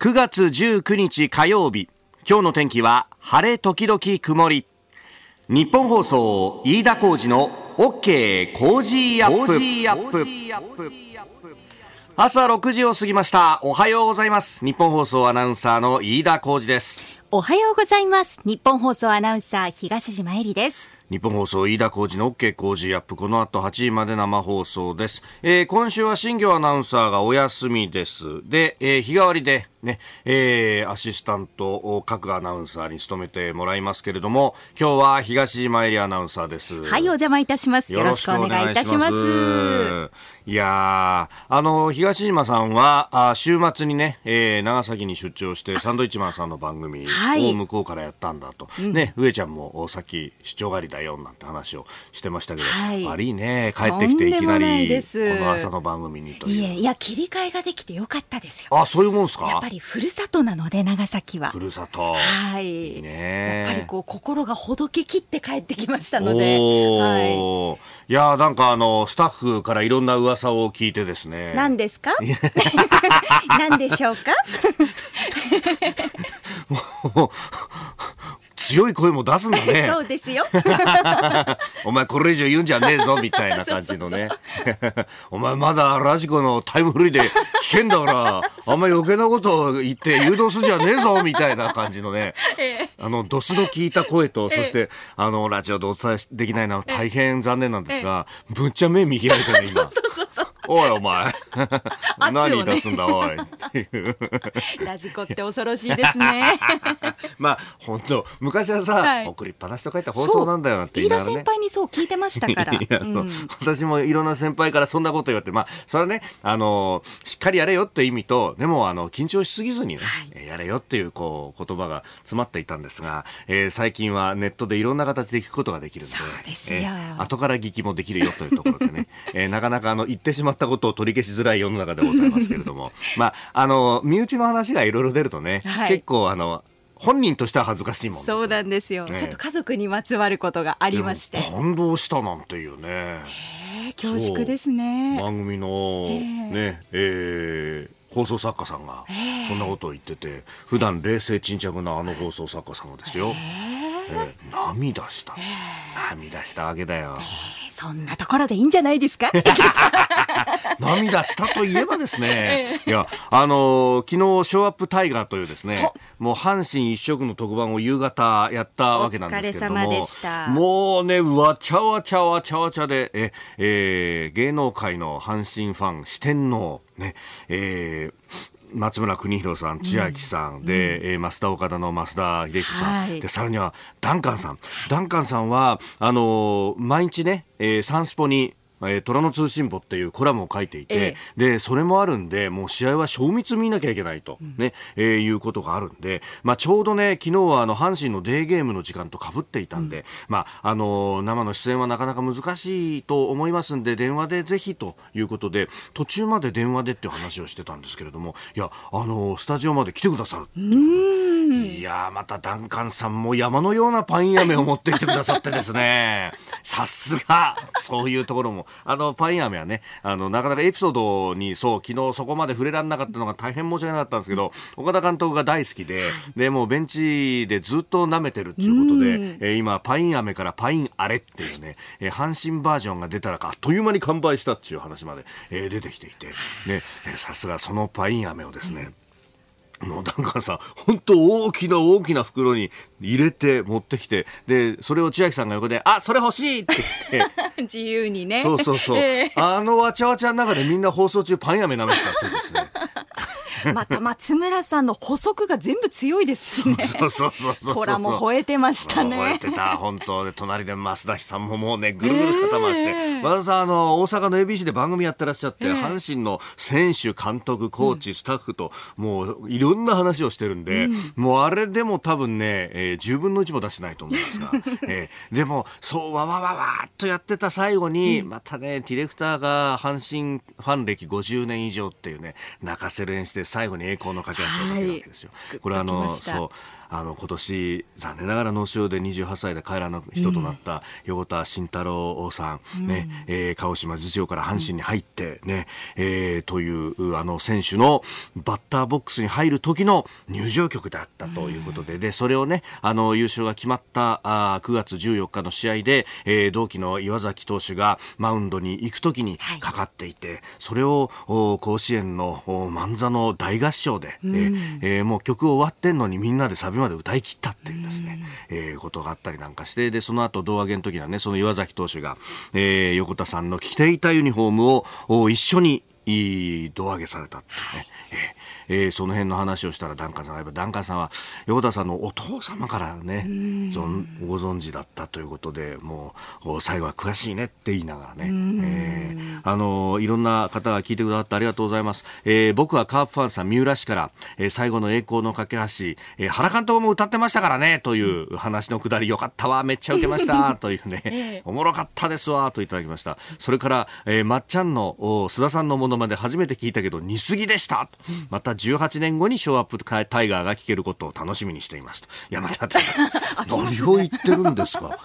9月19日火曜日今日の天気は晴れ時々曇り日本放送飯田浩司の OK 工事アップ朝6時を過ぎましたおはようございます日本放送アナウンサーの飯田浩司ですおはようございます日本放送アナウンサー東島えりです日本放送飯田浩二の OK 工事アップこの後8時まで生放送です、えー、今週は新業アナウンサーがお休みですで、えー、日替わりでね、えー、アシスタント、各アナウンサーに務めてもらいますけれども、今日は東島エリアナウンサーです。はい、お邪魔いたします。よろしくお願いいたします。いやあの、東島さんは、あ週末にね、えー、長崎に出張して、サンドイッチマンさんの番組を向こうからやったんだと。はい、ね、上ちゃんも、さっき、出張狩りだよ、なんて話をしてましたけど、はい、悪いね、帰ってきていきなり、この朝の番組にといえ、いや、切り替えができてよかったですよ。あ、そういうもんですかりふるさとなので長崎はふるさとはいねやっぱりこう心がほどけきって帰ってきましたので、はい、いやなんかあのスタッフからいろんな噂を聞いてですね何ですか 何でしょうか もう強い声も出すんだね。そうですよ。お前これ以上言うんじゃねえぞ、みたいな感じのね。お前まだラジコのタイムフリーで聞けんだから、あんま余計なこと言って誘導すんじゃねえぞ、みたいな感じのね。あの、ドスの効いた声と、そして、あの、ラジオでお伝えできないのは大変残念なんですが、ぶっちゃ目見開いたね、今。そうそうそう。おいお前 何出すんだおいっていうラジコって恐ろしいですねまあ本当昔はさ、はい、送りっぱなしと書いた放送なんだよなんて言いながら、ね、飯田先輩にそう聞いてましたから、うん、私もいろんな先輩からそんなこと言われてまあそれはねあのしっかりやれよって意味とでもあの緊張しすぎずにね、はい、やれよっていうこう言葉が詰まっていたんですが、えー、最近はネットでいろんな形で聞くことができるのでそうですよ、えー、後から聞きもできるよというところでね、えー、なかなかあの言ってしまっったことを取り消しづらい世の中でございますけれども、まあ、あの、身内の話がいろいろ出るとね、はい、結構、あの、本人としては恥ずかしいもん、ね、そうなんですよ、ね、ちょっと家族にまつわることがありまして感動したなんていうね恐縮ですね番組のねえー放送作家さんがそんなことを言ってて普段冷静沈着なあの放送作家さんですよ、えー、涙した、涙したわけだよ。そんなところでいいんじゃないですか 涙したといえばですね、いや、あのー、昨日、ショーアップタイガーというですね、もう阪神一色の特番を夕方やったわけなんですけれども、もうね、わちゃわちゃわちゃわちゃで、え、えー、芸能界の阪神ファン、四天王、ね、えー、松村邦弘さん、千秋さん、うん、で、うん、増田岡田の増田秀彦さん、はい、でさらにはダンカンさん、ダンカンさんはあの毎日ね、えー、サンスポにえー、虎の通信簿っていうコラムを書いていて、えー、で、それもあるんで、もう試合は正密見なきゃいけないと、うん、ね、えー、いうことがあるんで、まあ、ちょうどね、昨日はあの、阪神のデーゲームの時間とかぶっていたんで、うん、まあ、あのー、生の出演はなかなか難しいと思いますんで、電話でぜひということで、途中まで電話でっていう話をしてたんですけれども、いや、あのー、スタジオまで来てくださるいう。いやまたダンカンさんも山のようなパイン飴を持ってきてくださってですね、さすが、そういうところもあの、パイン飴はね、あの、なかなかエピソードに、そう、昨日そこまで触れられなかったのが大変申し訳なかったんですけど、岡田監督が大好きで、で、もうベンチでずっと舐めてるっていうことで、えー、今、パイン飴からパインアレっていうね、えー、阪神バージョンが出たらあっという間に完売したっていう話まで、えー、出てきていて、ね、さすがそのパイン飴をですね、うんもうンんンさ、本当大きな大きな袋に入れて持ってきてでそれを千秋さんが横で「あそれ欲しい!」って言って 自由にねそうそうそう、えー、あのわちゃわちゃの中でみんな放送中パン屋めなめちゃってですね また松村さんの補足が全部強いですしね。そうそうそうそうらも吠えてましたね。吠えてた、本当で、隣で増田さんももうね、ぐるぐる肩回して、えー、和田さん、あの、大阪の ABC で番組やってらっしゃって、えー、阪神の選手、監督、コーチ、スタッフと、もういろんな話をしてるんで、うん、もうあれでも多分ね、ええー、10分の1も出してないと思いますが、えー、でもそうわわわわっとやってた最後に、うん、またねディレクターが阪神ファン歴50年以上っていうね泣かせる演出で最後に栄光の駆け足をかけるわけですよ。はい、これあのそうあの今年残念ながら脳腫瘍で28歳で帰らぬ人となった横田慎太郎さん、ねうん、えー、鹿児島実業から阪神に入ってね、うん、えー、というあの選手のバッターボックスに入る時の入場曲だったということでうん、でそれを、ね、あの優勝が決まったあ9月14日の試合で、えー、同期の岩崎投手がマウンドに行く時にかかっていて、はい、それを甲子園の万座の大合唱で、うん、えー、もう曲終わってんのにみんなでサビまで歌い切ったっていうですね、うえー、ことがあったりなんかしてでその後胴上げの時にはねその岩崎投手が、えー、横田さんの着ていたユニフォームを一緒に胴上げされたってね。えーえー、その辺の話をしたら檀家さんが檀家さんは横田さんのお父様からねご存知だったということでもう最後は悔しいねって言いながらね、えー、あのいろんな方が聞いてくださってありがとうございます、えー、僕はカープファンさん三浦市から、えー、最後の栄光の架け橋、えー、原監督も歌ってましたからねという話のくだりよかったわめっちゃ受けました というねおもろかったですわといただきましたそれから、えー、まっちゃんの須田さんのものまで初めて聞いたけど似すぎでしたまた18年後にショーアップタイガーが聴けることを楽しみにしていますと。山田 何を言ってるんですか。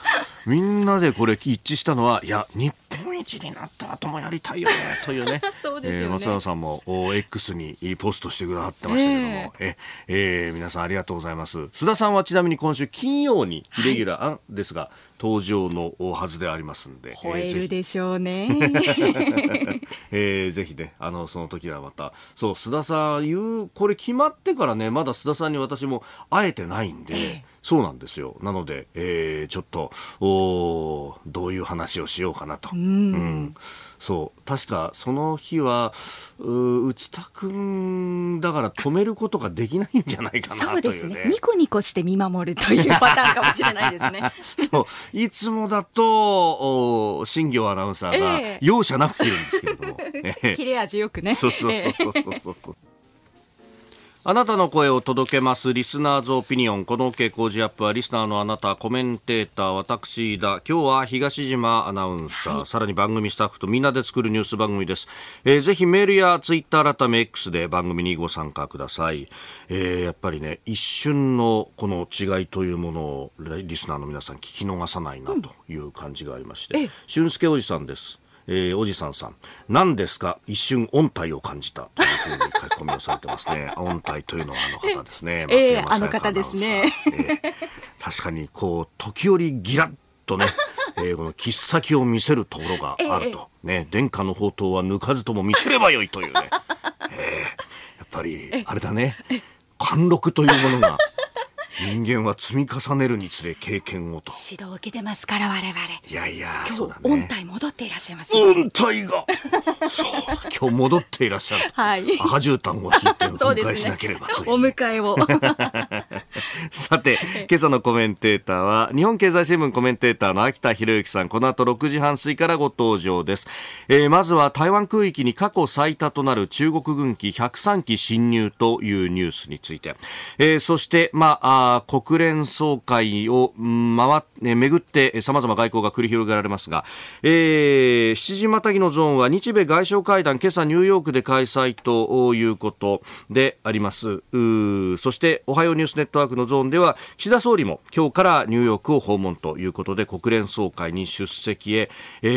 みんなでこれ一致したのは、いや、日本一になった後もやりたいよね、というね。そうですね、えー、松田さんも X にポストしてくださってましたけども、えー、えー、皆さんありがとうございます。須田さんはちなみに今週金曜にレギュラー、はい、ですが、登場のはずでありますんで。吠えるでしょうね。えー、ぜひね、あの、その時はまた、そう、須田さん、言う、これ決まってからね、まだ須田さんに私も会えてないんで、えーそうなんですよ。なので、えー、ちょっと、おどういう話をしようかなと。うんうんそう確かその日はう内田君だから止めることができないんじゃないかなという、ね、そうですねニコニコして見守るというパターンかもしれないですね そういつもだとお新業アナウンサーが容赦なく切るんですけれども、えー、切れ味よくねそうそうそうそうそうそう、あなたの声を届けますリスナーズオピニオン。この OK 工事アップはリスナーのあなた、コメンテーター、私だ。今日は東島アナウンサー、はい、さらに番組スタッフとみんなで作るニュース番組です。えー、ぜひメールやツイッター改め X で番組にご参加ください。えー、やっぱりね、一瞬のこの違いというものをリスナーの皆さん聞き逃さないなという感じがありまして。うん、俊介おじさんです。えー、おじさんさん、何ですか一瞬音体を感じたというふうに書き込みをされてますね。音体というのはあの方ですね。えー、あの方ですね。えー、確かに、こう、時折ギラッとね、えー、この切っ先を見せるところがあると。ね、殿下の宝刀は抜かずとも見せればよいというね。えー、やっぱり、あれだね。貫禄というものが人間は積み重ねるにつれ経験をと指導を受けてますから我々いやいや今日、音体戻っていらっしゃいます音体がそう 今日戻っていらっしゃる、はい、赤絨毯を引いてお迎えしなければといお迎えを さて、今朝のコメンテーターは、日本経済新聞コメンテーターの秋田博之さん、この後6時半過ぎからご登場です。えー、まずは台湾空域に過去最多となる中国軍機103機侵入というニュースについて、えー、そして、まあ、あ国連総会を回って、巡って、様々外交が繰り広げられますが、えー、7時またぎのゾーンは日米外相会談、今朝ニューヨークで開催ということであります。うそして、おはようニュースネットワークークのゾーンでは岸田総理も今日からニューヨークを訪問ということで国連総会に出席へ、え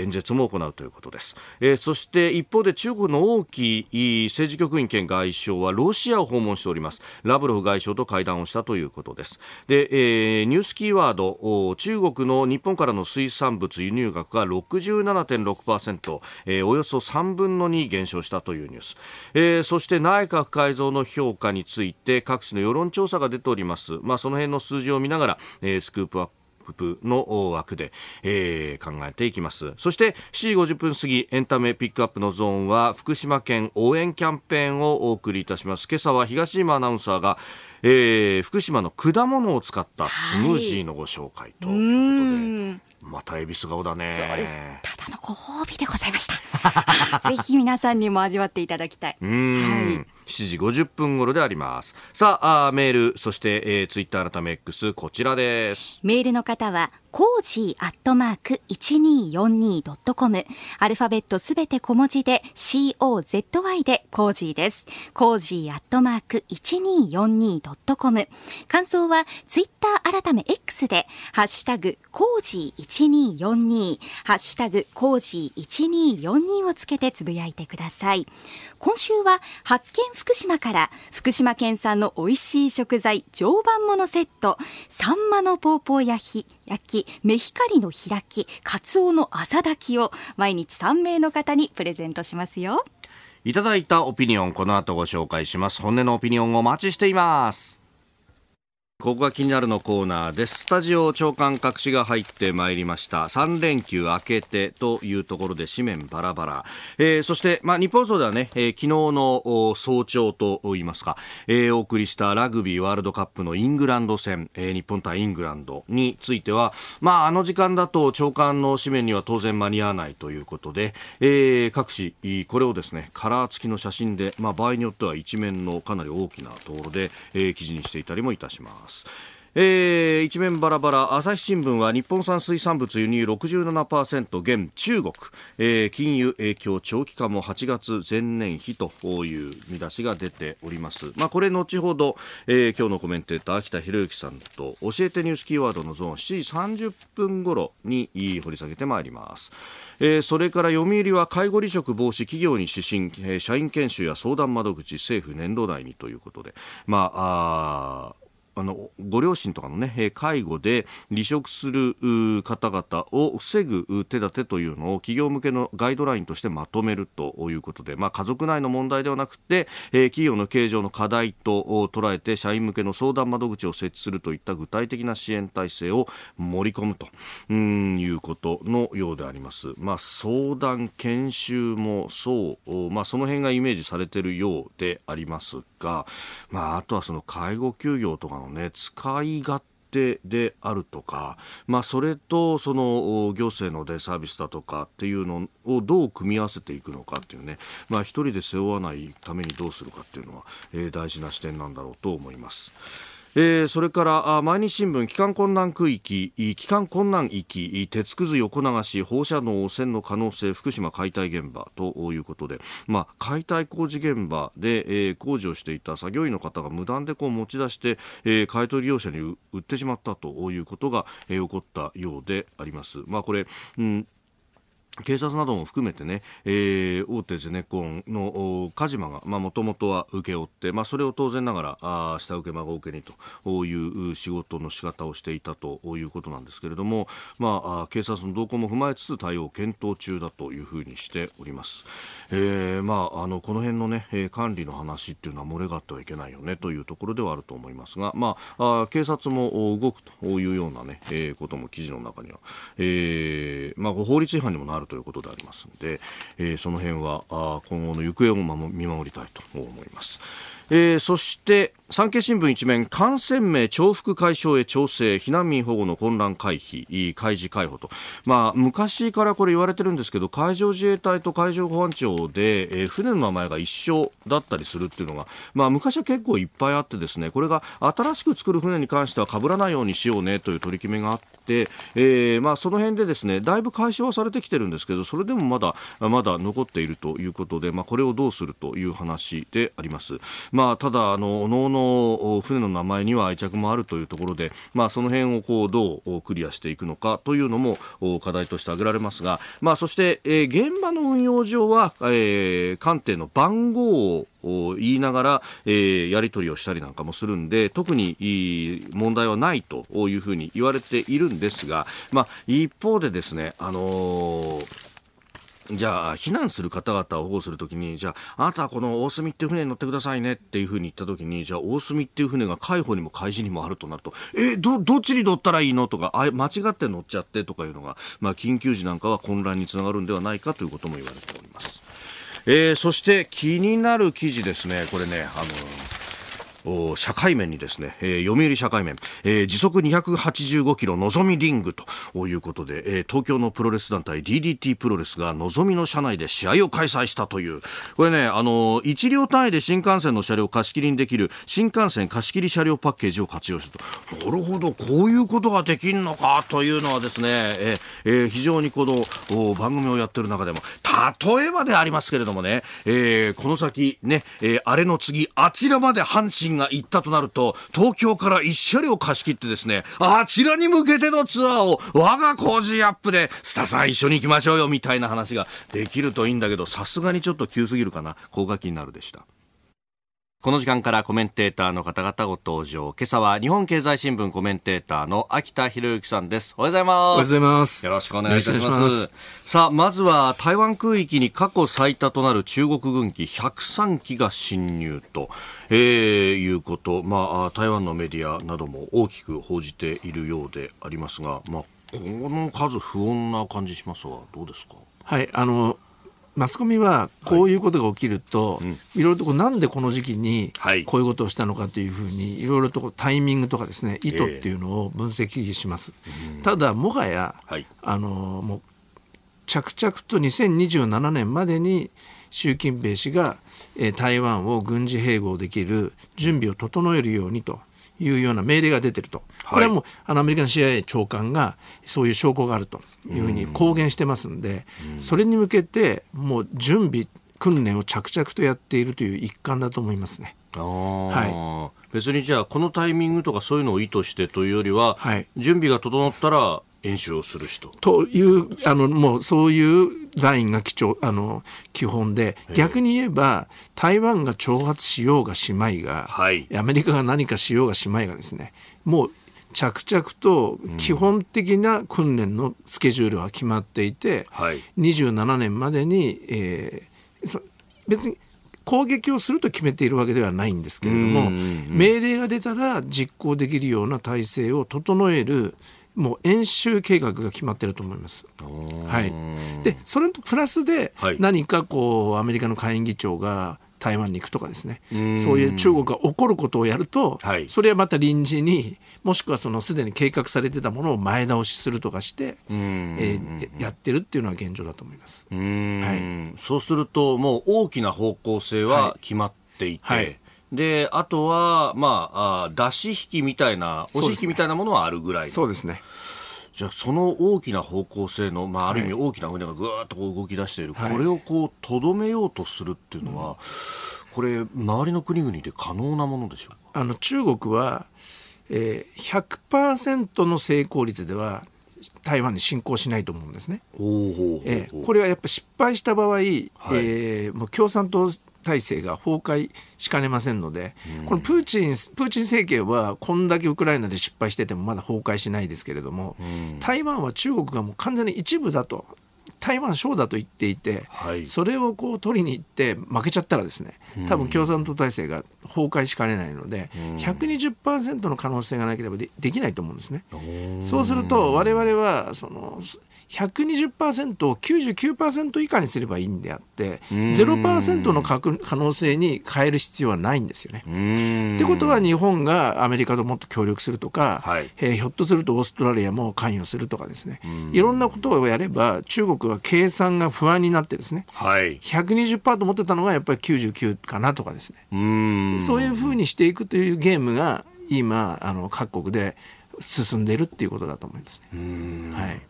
ー、演説も行うということです、えー、そして一方で中国の王毅政治局員兼外相はロシアを訪問しておりますラブロフ外相と会談をしたということですで、えー、ニュースキーワード中国の日本からの水産物輸入額が67.6%、えー、およそ3分の2減少したというニュース、えー、そして内閣改造の評価について各地の世論調査が出ております。まあ、その辺の数字を見ながら、えスクープアップの枠で、えー、考えていきますそして7時50分過ぎエンタメピックアップのゾーンは福島県応援キャンペーンをお送りいたします今朝は東今アナウンサーが、えー、福島の果物を使ったスムージーのご紹介ということで、はいまた恵比寿顔だねただのご褒美でございました ぜひ皆さんにも味わっていただきたいはい7時50分頃でありますさああメールそして、えー、ツイッター改め X こちらですメールの方はコージーアットマーク 1242.com アルファベットすべて小文字で COZY でコージーです。コージーアットマーク 1242.com 感想はツイッター改め X でハッシュタグコージー1242ハッシュタグコージー1242をつけてつぶやいてください。今週は発見福島から福島県産の美味しい食材常磐ものセットサンマのポーポー焼き焼き、メヒカリの開き、カツオの朝炊きを毎日3名の方にプレゼントしますよ。いただいたオピニオン、この後ご紹介します。本音のオピニオンをお待ちしています。ここが気になるのコーナーです。スタジオ長官隠しが入ってまいりました。3連休明けてというところで紙面バラバラ。えー、そして、まあ、日本総ではね、えー、昨日の早朝と言いますか、えー、お送りしたラグビーワールドカップのイングランド戦、えー、日本対イングランドについては、まあ、あの時間だと長官の紙面には当然間に合わないということで、えー、各紙、これをですね、カラー付きの写真で、まあ、場合によっては一面のかなり大きなところで、えー、記事にしていたりもいたします。ます。えー、一面バラバラ朝日新聞は日本産水産物輸入67%減中国、えー、金融影響長期化も8月前年比という見出しが出ております、まあ、これ後ほど、えー、今日のコメンテーター秋田博之さんと教えてニュースキーワードのゾーン7時30分頃に掘り下げてまいります、えー、それから読売は介護離職防止企業に指針、えー、社員研修や相談窓口政府年度内にということでまあああのご両親とかの、ね、介護で離職する方々を防ぐ手立てというのを企業向けのガイドラインとしてまとめるということで、まあ、家族内の問題ではなくて、えー、企業の経常の課題と捉えて社員向けの相談窓口を設置するといった具体的な支援体制を盛り込むということのようであります。まあ、相談研修もそう、まあ、その辺がイメージされているようでありますが、まあ、あとはその介護休業とかのね、使い勝手であるとか、まあ、それとその行政のデサービスだとかっていうのをどう組み合わせていくのかっていうね、まあ、人で背負わないためにどうするかっていうのは、えー、大事な視点なんだろうと思います。えー、それから毎日新聞帰還困難区域帰還困難域鉄くず横流し放射能汚染の可能性福島解体現場ということで、まあ、解体工事現場で、えー、工事をしていた作業員の方が無断でこう持ち出して、えー、買い取り業者に売ってしまったということが、えー、起こったようであります。まあ、これ、うん警察なども含めてね、えー、大手ゼネコンのカジマが、もともとは請け負って、まあ、それを当然ながら、あ下請け孫請けにという仕事の仕方をしていたということなんですけれども、まあ、警察の動向も踏まえつつ対応を検討中だというふうにしております。えー、まあ、あの、この辺のね、管理の話っていうのは漏れがあってはいけないよねというところではあると思いますが、まあ、あ警察も動くというようなね、えー、ことも記事の中には、えー、まあ、法律違反にもなるということでありますので、えー、その辺はあ今後の行方を見守りたいと思います。えー、そして産経新聞一面感染名重複解消へ調整避難民保護の混乱回避開示解放と、まあ、昔からこれ言われてるんですけど海上自衛隊と海上保安庁で、えー、船の名前が一緒だったりするっていうのが、まあ、昔は結構いっぱいあってですねこれが新しく作る船に関しては被らないようにしようねという取り決めがあって、えーまあ、その辺でですねだいぶ解消はされてきてるんですけどそれでもまだまだ残っているということで、まあ、これをどうするという話であります。まあ、ただ、あの、おのの船の名前には愛着もあるというところで、まあ、その辺をこう、どうクリアしていくのかというのも課題として挙げられますが、まあ、そして、えー、現場の運用上は、えー、艦艇の番号を言いながら、えー、やり取りをしたりなんかもするんで特に問題はないというふうに言われているんですが、まあ、一方でですね、あのーじゃあ、避難する方々を保護するときに、じゃあ、あなたはこの大隅っていう船に乗ってくださいねっていうふうに言ったときに、じゃあ、大隅っていう船が海保にも海事にもあるとなると、え、ど、どっちに乗ったらいいのとか、あ間違って乗っちゃってとかいうのが、まあ、緊急時なんかは混乱につながるんではないかということも言われております。えー、そして気になる記事ですね。これね、あの社会面にですね、えー、読売社会面、えー、時速285キロのぞみリングということで、えー、東京のプロレス団体 DDT プロレスがのぞみの車内で試合を開催したというこれね、あのー、1両単位で新幹線の車両を貸し切りにできる新幹線貸し切り車両パッケージを活用したとなるほどこういうことができるのかというのはですね、ええー、非常にこの番組をやってる中でも例えばでありますけれどもね、えー、この先ね、えー、あれの次あちらまで阪神が行ったとなると、東京から1車両貸し切ってですね、あちらに向けてのツアーを我が工事アップで、スタさん一緒に行きましょうよみたいな話ができるといいんだけど、さすがにちょっと急すぎるかな、高額になるでした。この時間からコメンテーターの方々ご登場。今朝は日本経済新聞コメンテーターの秋田博之さんです。おはようございます。おはようございます。よろしくお願いいたします。ますさあ、まずは台湾空域に過去最多となる中国軍機103機が侵入と、えー、いうこと。まあ、台湾のメディアなども大きく報じているようでありますが、まあ、この数不穏な感じしますが、どうですかはい、あの、マスコミはこういうことが起きると、はい、ろいろとなんでこの時期にこういうことをしたのかというふうにいろいろとタイミングとかですね意図っていうのを分析します。えー、ただもはや、はい、あのもう着々と2027年までに習近平氏が台湾を軍事併合できる準備を整えるようにというような命令が出てると、これはもうあのアメリカの CIA 長官がそういう証拠があるというふうに公言してますんで、それに向けてもう準備訓練を着々とやっているという一環だと思いますね。はい、別にじゃあこのタイミングとかそういうのを意図してというよりは、はい、準備が整ったら演習をする人というあのもうそういうラインが基調あの基本で逆に言えば台湾が挑発しようがしまいが、はい、アメリカが何かしようがしまいがですねもう着々と基本的な訓練のスケジュールは決まっていて、うんはい、27年までに、えー、別に攻撃をすると決めているわけではないんですけれども、うんうんうん、命令が出たら実行できるような体制を整えるもう演習計画が決まってると思います。はい、でそれとプラスで何かこう、アメリカの下院議長が台湾に行くとかですねそういう中国が起こることをやると、はい、それはまた臨時にもしくはそのすでに計画されてたものを前倒しするとかして、えやってるっていうのは現状だと思います。はい、そうするともう大きな方向性は決まっていて、はい、はいで、あとは、まあ、あ出し引きみたいな、押し引きみたいなものはあるぐらい、そうですね。じゃあ、その大きな方向性の、まあ、ある意味大きな船がぐーっと動き出している、はい、これをこう、とどめようとするっていうのは、はい、これ、周りの国々で可能なものでしょうかあの中国は、えー、100%の成功率では台湾に侵攻しないと思うんですね。えこれはやっぱ失敗した場合、はい、えー、もう共産党体制が崩壊しかねませんので、このプーチンプーチン政権はこんだけウクライナで失敗しててもまだ崩壊しないですけれども、台湾は中国がもう完全に一部だと台湾省だと言っていて、はい、それをこう取りに行って負けちゃったらですね多分共産党体制が崩壊しかねないので、うん、120%の可能性がなければできないと思うんですね。そうすると我々はその120%を99%以下にすればいいんであって0%の可能性に変える必要はないんですよね。ってことは日本がアメリカともっと協力するとか、はい、えー、ひょっとするとオーストラリアも関与するとかですねいろんなことをやれば中国は計算が不安になってですね、はい、120%と思ってたのがやっぱり99かなとかですねそういうふうにしていくというゲームが今あの各国で進んでいるっていうことだと思いますね。はい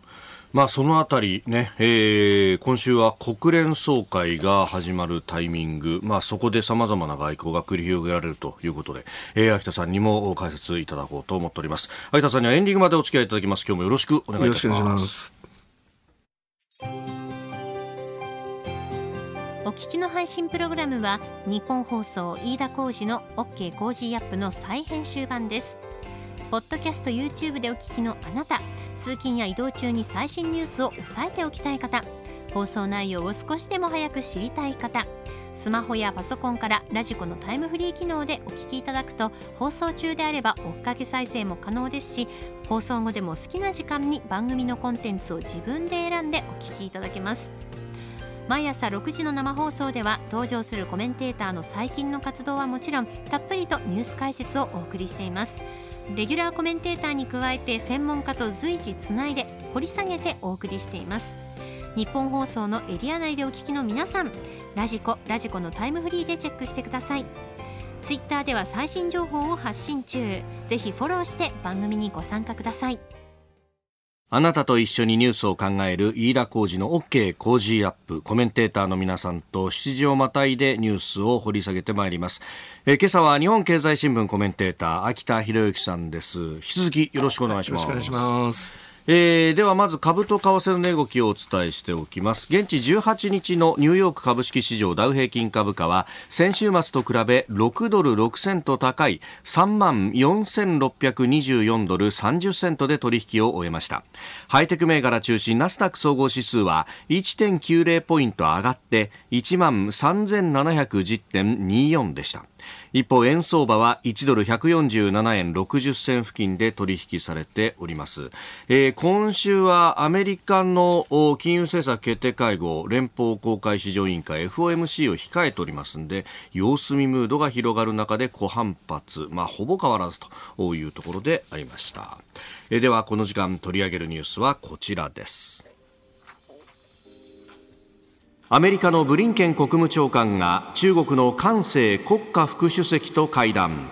まあ、そのあたりね、えー、今週は国連総会が始まるタイミング、まあ、そこでさまざまな外交が繰り広げられるということで、えー、秋田さんにも解説いただこうと思っております。秋田さんにはエンディングまでお付き合いいただきます。今日もよろしくお願いいたします。お聞きの配信プログラムは日本放送飯田浩司の OK コージーアップの再編集版です。ポッドキャスト YouTube でお聞きのあなた通勤や移動中に最新ニュースを押さえておきたい方放送内容を少しでも早く知りたい方スマホやパソコンからラジコのタイムフリー機能でお聞きいただくと放送中であれば追っかけ再生も可能ですし放送後でも好きな時間に番組のコンテンツを自分で選んでお聞きいただけます毎朝6時の生放送では登場するコメンテーターの最近の活動はもちろんたっぷりとニュース解説をお送りしています。レギュラーコメンテーターに加えて専門家と随時つないで掘り下げてお送りしています日本放送のエリア内でお聞きの皆さんラジコラジコのタイムフリーでチェックしてくださいツイッターでは最新情報を発信中ぜひフォローして番組にご参加くださいあなたと一緒にニュースを考える飯田浩二の OK 工事アップコメンテーターの皆さんと7時をまたいでニュースを掘り下げてまいります。え今朝は日本経済新聞コメンテーター秋田博之さんです。引き続きよろしくお願いします。よろしくお願いします。えー、ではまず株と為替の値動きをお伝えしておきます現地18日のニューヨーク株式市場ダウ平均株価は先週末と比べ6ドル6セント高い3万4624ドル30セントで取引を終えましたハイテク銘柄中心ナスダック総合指数は1.90ポイント上がって1万3710.24でした一方円相場は1ドル147円60銭付近で取引されております、えー、今週はアメリカの金融政策決定会合連邦公開市場委員会 FOMC を控えておりますんで様子見ムードが広がる中で小反発、まあ、ほぼ変わらずというところでありました、えー、ではこの時間取り上げるニュースはこちらですアメリカのブリンケン国務長官が中国の韓正国家副主席と会談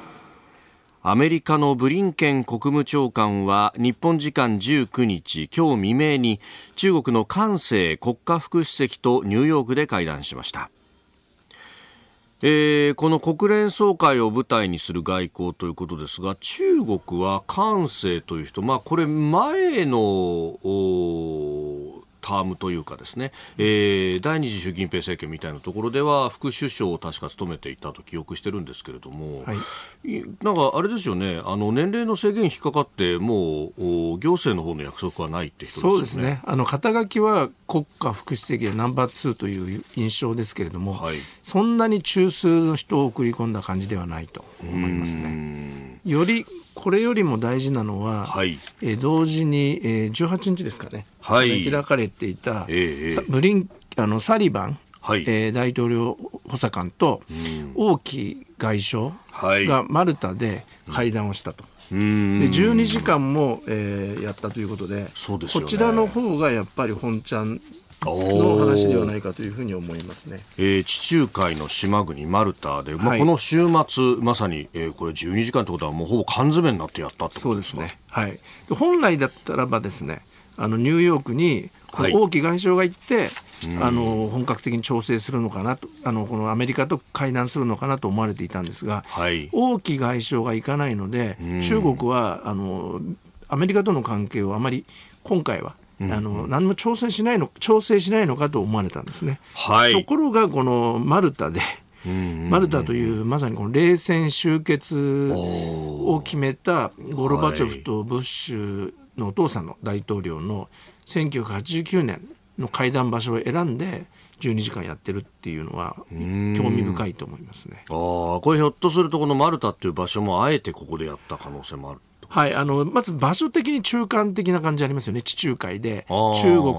アメリカのブリンケン国務長官は日本時間19日今日未明に中国の韓正国家副主席とニューヨークで会談しました、えー、この国連総会を舞台にする外交ということですが中国は韓正という人、まあ、これ前のタームというかですね、えー、第二次習近平政権みたいなところでは副首相を確か務めていたと記憶してるんですけれども、はい、なんかあれですよねあの年齢の制限引っかかってもう行政の方の約束はないって人ですねそうですねあの肩書きは国家副主席でナンバー2という印象ですけれども、はい、そんなに中枢の人を送り込んだ感じではないと思いますね。よりこれよりも大事なのは、はい、えー、同時に、えー、18日ですかね、はい、開かれていた、えー、ブリンあのサリバン、はい、えー、大統領補佐官と、王毅外相がマルタで会談をしたと。で12時間も、えー、やったということで、ね、こちらの方がやっぱり本ちゃんの話ではないかというふうに思いますね、えー、地中海の島国マルタで、まあ、この週末、まさに、えー、これ12時間ということはもうほぼ缶詰になってやったってことそうですね、はい、本来だったらばですねあのニューヨークに王毅外相が行って、はいあの本格的に調整するのかなとあのこのアメリカと会談するのかなと思われていたんですが、はい、王毅外相が行かないので、中国はあのアメリカとの関係をあまり今回はあの何も挑戦しないの調整しないのかと思われたんですね。はい、ところがこのマルタで、マルタというまさにこの冷戦終結を決めたゴルバチョフとブッシュのお父さんの大統領の1989年の会談場所を選んで12時間やってるっていうのは興味深いと思いますね。ああ、これひょっとするとこのマルタっていう場所もあえてここでやった可能性もあるはい、あのまず場所的に中間的な感じありますよね、地中海で、中国、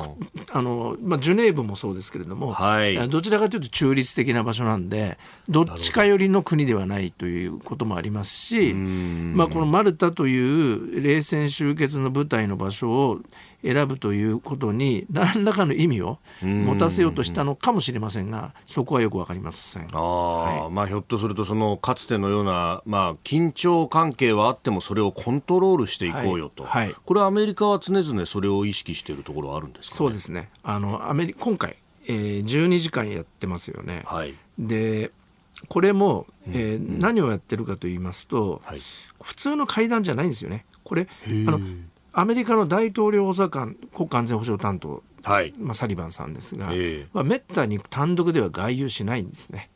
あのまあ、ジュネーブもそうですけれども、はい、どちらかというと中立的な場所なんで、どっちか寄りの国ではないということもありますし、まあ、このマルタという冷戦終結の舞台の場所を、選ぶということに何らかの意味を持たせようとしたのかもしれませんがそこはよくわかりませんあ、はい、まあ、ひょっとするとそのかつてのような、まあ、緊張関係はあってもそれをコントロールしていこうよと、はいはい、これはアメリカは常々それを意識しているところあるんですか、ね、そうですねあのアメリ今回、えー、12時間やってますよね。でこれも、えー、何をやってるかと言いますと、普通の会談じゃないんですよね。これあのアメリカの大統領補佐官国家安全保障担当、はいまあ、サリバンさんですが、えーまあ、めったに単独では外遊しないんですね。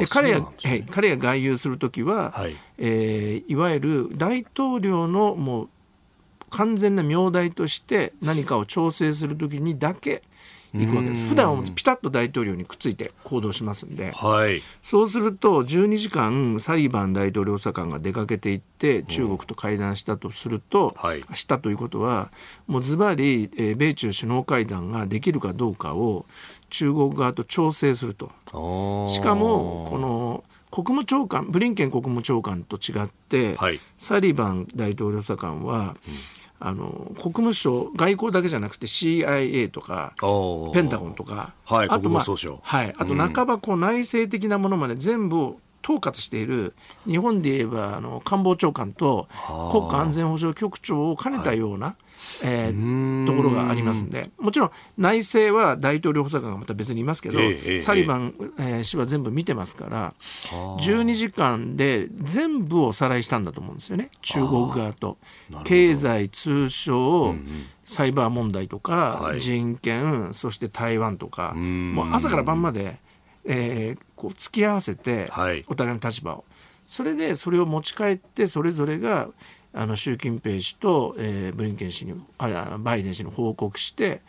で彼が、ね、は彼が外遊する時は、はいえー、いわゆる大統領のもう完全な名代として何かを調整する時にだけいくわけです。普段はピタッと大統領にくっついて行動しますんで、はい、そうすると12時間サリバン大統領補佐官が出かけていって中国と会談したとすると、うんはい、したということはもうズバリ米中首脳会談ができるかどうかを中国側と調整すると。しかもこの国務長官ブリンケン国務長官と違って、はい、サリバン大統領補佐官は、うんあの国務省外交だけじゃなくて CIA とかペンタゴンとか、はい、あと、まあ、はい、あと半ばこう内政的なものまで全部を統括している日本で言えばあの官房長官と国家安全保障局長を兼ねたような、はいえー、ところがありますんでもちろん内政は大統領補佐官がまた別にいますけど、えー、サリバン、えー、氏は全部見てますから12時間で全部おさらいしたんだと思うんですよね中国側と。経済通商、うんうんサイバー問題とか、はい、人権そして台湾とかもう朝から晩まで、えー、こう付き合わせて、はい、お互いの立場をそれでそれを持ち帰ってそれぞれがあの習近平氏と、えー、ブリンケン氏にあバイデン氏に報告して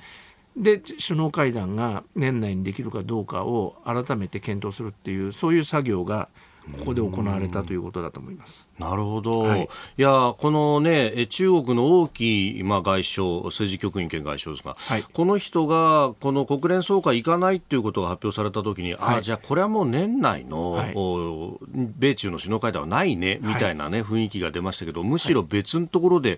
で首脳会談が年内にできるかどうかを改めて検討するっていうそういう作業がここで行われたということだと思いますなるほど、はい、いやこの、ね、中国の王毅、まあ、外相政治局員兼外相ですが、はい、この人がこの国連総会行かないということが発表されたときに、はい、あじゃあこれはもう年内の、はい、米中の首脳会談はないねみたいなね、ね雰囲気が出ましたけどむしろ別のところで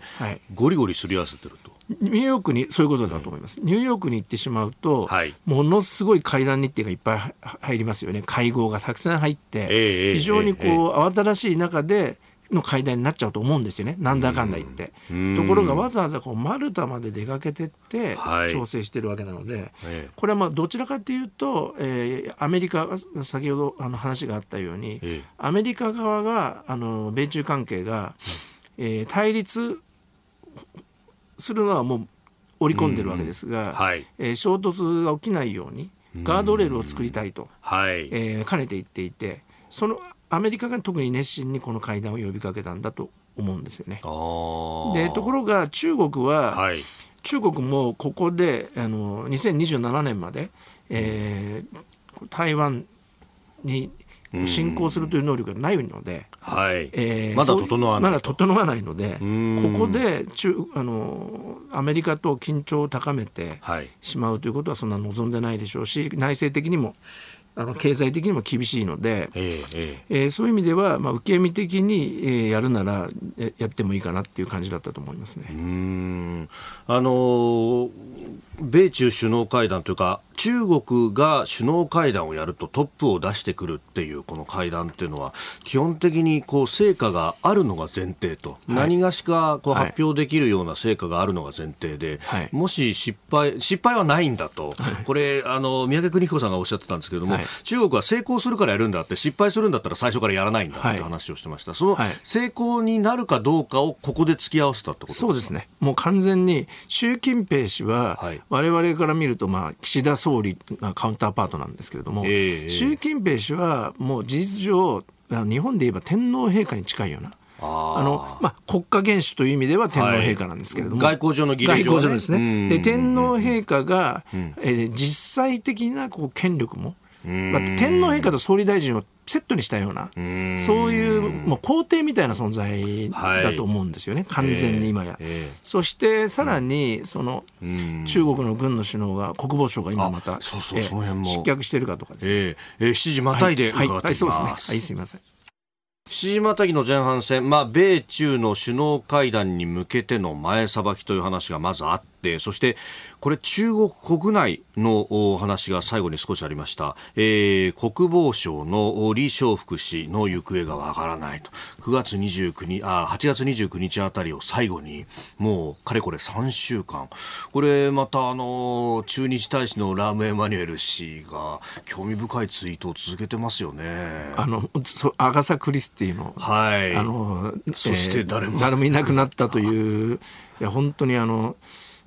ゴリゴリすり合わせてると。ニューヨークにそういうことだと思います。ニューヨークに行ってしまうと、はい、ものすごい会談日程がいっぱい入りますよね。会合がたくさん入って、えー、非常にこう、えー、慌ただしい中で。の会談になっちゃうと思うんですよね、なんだかんだ言って。ところがわざわざこうマルタまで出かけてって調整してるわけなので、はい、これはまあどちらかというと、えー、アメリカ先ほどあの話があったように、えー、アメリカ側があの米中関係が、えー、対立するのはもう織り込んでるわけですが、はい、えー、衝突が起きないようにガードレールを作りたいと、はい、えー、かねて言っていてそのアメリカが特に熱心にこの会談を呼びかけたんだと思うんですよね。でところが中国は、はい、中国もここであの2027年まで、えー、台湾に進行するという能力がないので、はいえー、まだ整わないまだ整わないのでここで中あのアメリカと緊張を高めてしまうということはそんな望んでないでしょうし内政的にもあの経済的にも厳しいので、えええー、そういう意味では、まあ、受け身的に、えー、やるならやってもいいかなっていう感じだったと思いますねうんあの米中首脳会談というか中国が首脳会談をやるとトップを出してくるっていうこの会談っていうのは基本的にこう成果があるのが前提と、はい、何がしかこう発表できるような成果があるのが前提で、はい、もし失敗失敗はないんだと、はい、これあの三宅邦彦さんがおっしゃってたんですけれども、中国は成功するからやるんだって失敗するんだったら最初からやらないんだって話をしてました、その成功になるかどうかをここで突き合わせたってことですかそうですねもう完全に習近平氏は我々から見るとまあ岸田総理がカウンターパートなんですけれども、えー、習近平氏はもう事実上日本で言えば天皇陛下に近いような。あのまあ、国家元首という意味では天皇陛下なんですけれども、はい、外交上の議礼上、ね、ですねで天皇陛下が、えー、実際的なこう権力も、まあ、天皇陛下と総理大臣をセットにしたようなそういうもう皇帝みたいな存在だと思うんですよね、はい、完全に今や、えーえー、そしてさらにその中国の軍の首脳が国防省が今またそうそう、失脚してるかとかですね、ねえー、7時またいで伺っています、はい、はい、そうですね、はい、すみません七時またぎの前半戦、まあ、米中の首脳会談に向けての前さばきという話がまずあっってそしてこれ中国国内のお話が最後に少しありました、えー、国防省の李尚福氏の行方がわからないと9月29日あ8月29日あたりを最後にもうかれこれ3週間これまたあの駐日大使のラーム・エマニュエル氏が興味深いツイートを続けてますよねあのアガサ・クリスティの,、はい、あのそして誰も,、誰もいなくなったといういや本当にあの。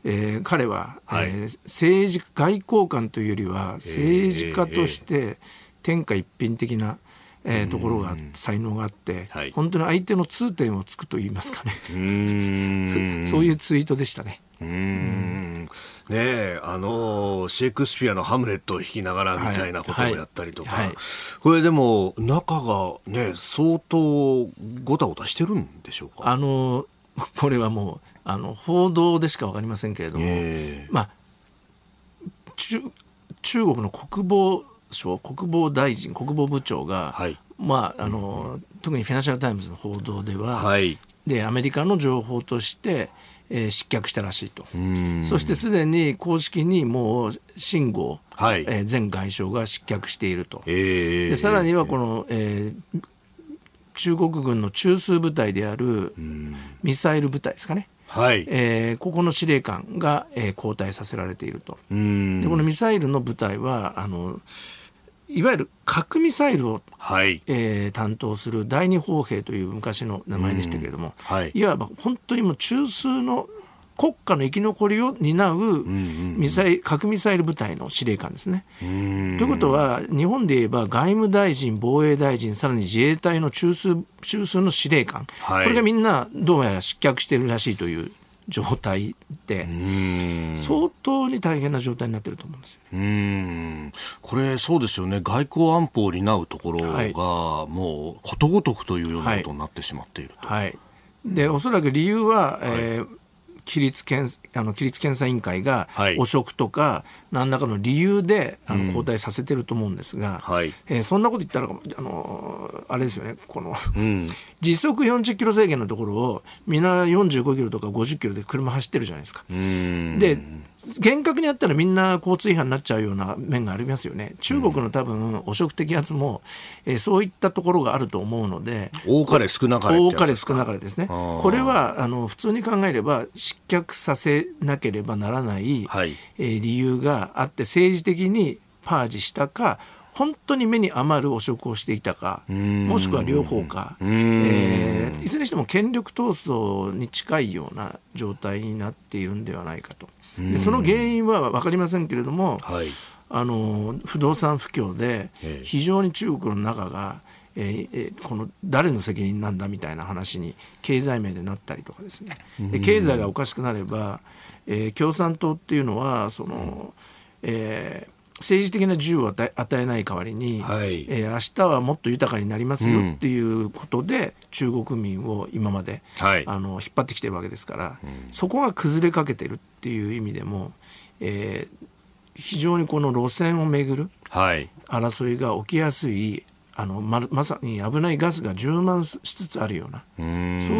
えー、彼は、はい、えー、政治外交官というよりは政治家として天下一品的な、えー、ところが才能があって、はい、本当に相手の痛点をつくといいますかね そういうツイートでしたね。うんねえ、あの、シェイクスピアのハムレットを弾きながらみたいなことをやったりとか、はいはいこれでも中がね、相当ごたごたしてるんでしょうかあの、これはもうあの報道でしか分かりませんけれども、まあ、中中国の国防省国防大臣国防部長が、まああの、特にフィナンシャル・タイムズの報道では、はい、でアメリカの情報として、えー、失脚したらしいとそしてすでに公式にもう秦剛、はい、えー、前外相が失脚していると、えー、でさらにはこの、えー、中国軍の中枢部隊であるミサイル部隊ですかねはい、えー、ここの司令官が、えー、交代させられていると。でこのミサイルの部隊はあのいわゆる核ミサイルを、はい、えー、担当する第二砲兵という昔の名前でしたけれども、はい、いわば本当にもう中枢の国家の生き残りを担うミサイ、核ミサイル部隊の司令官ですね。ということは、日本で言えば外務大臣、防衛大臣、さらに自衛隊の中枢中枢の司令官、はい、これがみんなどうやら失脚してるらしいという状態で相当に大変な状態になってると思うんですよ、んこれ、そうですよね外交安保を担うところが、もうことごとくというようなことになってしまっていると。はい、はい、でおそらく理由は、えー規律検あの規律検査委員会が汚職とか何らかの理由であの交代させてると思うんですが、うん、はいえー、そんなこと言ったらあのあれですよねこの、うん、時速40キロ制限のところをみんな45キロとか50キロで車走ってるじゃないですか。で厳格にあったらみんな交通違反になっちゃうような面がありますよね。中国の多分汚職的圧も、えー、そういったところがあると思うので多かれ少なかれ多かれ少なかれですね。これはあの普通に考えれば失脚させなければならない、はい、えー、理由があって政治的にパージしたか本当に目に余る汚職をしていたか、もしくは両方か、えー、いずれにしても権力闘争に近いような状態になっているんではないかと。でその原因は分かりませんけれども、はい、あの不動産不況で非常に中国の中が、ええー、この誰の責任なんだみたいな話に経済面でなったりとかですねで経済がおかしくなれば、えー、共産党っていうのはその、えー政治的な自由を与えない代わりに、はいえー、明日はもっと豊かになりますよっていうことで、うん、中国民を今まで、はい、あの引っ張ってきてるわけですから、うん、そこが崩れかけてるっていう意味でも、えー、非常にこの路線をめぐる争いが起きやすいあのままさに危ないガスが充満しつつあるようなそう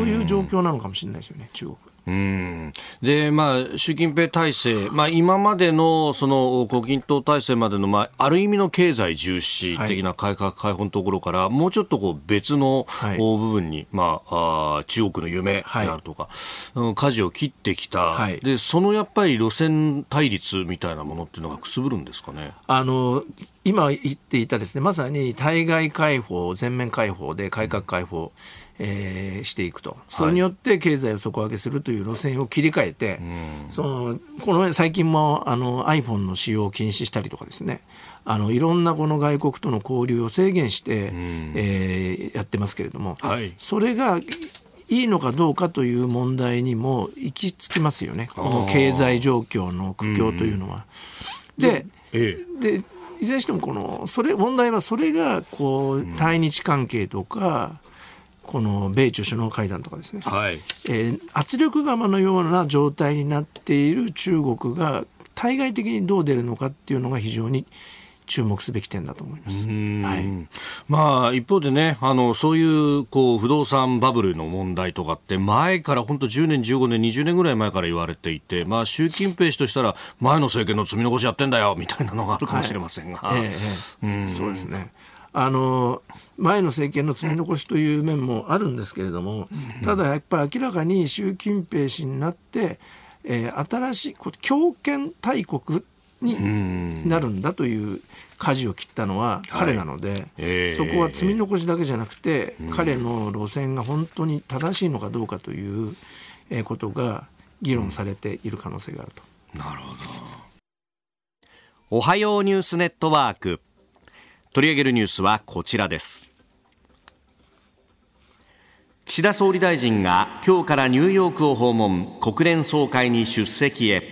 いう状況なのかもしれないですよね中国。うんでまあ、習近平体制、まあ、今までのその胡錦涛体制までの、まあ、ある意味の経済重視的な改革開放のところから、はい、もうちょっとこう別の、はい、部分に、まあ、あ中国の夢であるとか、はい、舵を切ってきた、はい、でそのやっぱり路線対立みたいなものっていうのがくすぶるんですかね。あの今言っていたですねまさに対外開放全面開放で改革開放、うんえー、していくとそれによって経済を底上げするという路線を切り替えて、はい、そのこの最近もあの iPhone の使用を禁止したりとかですねあのいろんなこの外国との交流を制限して、うん、えー、やってますけれども、はい、それがいいのかどうかという問題にも行き着きますよね、この経済状況の苦境というのは。うん、でええ、でいずれにしてもこのそれ問題はそれがこう対日関係とかこの米中首脳会談とかですね、はい、えー、圧力釜のような状態になっている中国が対外的にどう出るのかっていうのが非常に注目すべき点だと思います、はい、まあ、一方でねあのそういうこう不動産バブルの問題とかって前から本当10年、15年、20年ぐらい前から言われていて、まあ、習近平氏としたら前の政権の積み残しやってんだよみたいなのがあるかもしれませんが。はいえーえそうですねあの前の政権の積み残しという面もあるんですけれどもただやっぱり明らかに習近平氏になって、えー、新しい強権大国になるんだという舵を切ったのは彼なので、はいえー、そこは積み残しだけじゃなくて、えー、彼の路線が本当に正しいのかどうかということが議論されている可能性があると。なるほどおはようニュースネットワーク取り上げるニュースはこちらです岸田総理大臣が今日からニューヨークを訪問国連総会に出席へ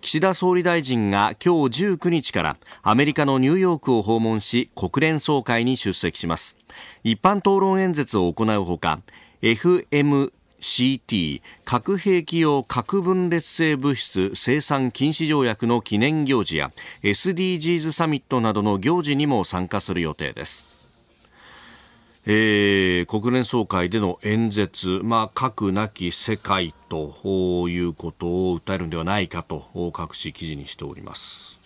岸田総理大臣が今日19日からアメリカのニューヨークを訪問し国連総会に出席します一般討論演説を行うほか FM CT 核兵器用核分裂性物質生産禁止条約の記念行事や SDGs サミットなどの行事にも参加する予定です。えー、国連総会での演説、まあ、核なき世界ということを訴えるんではないかと各紙記事にしております。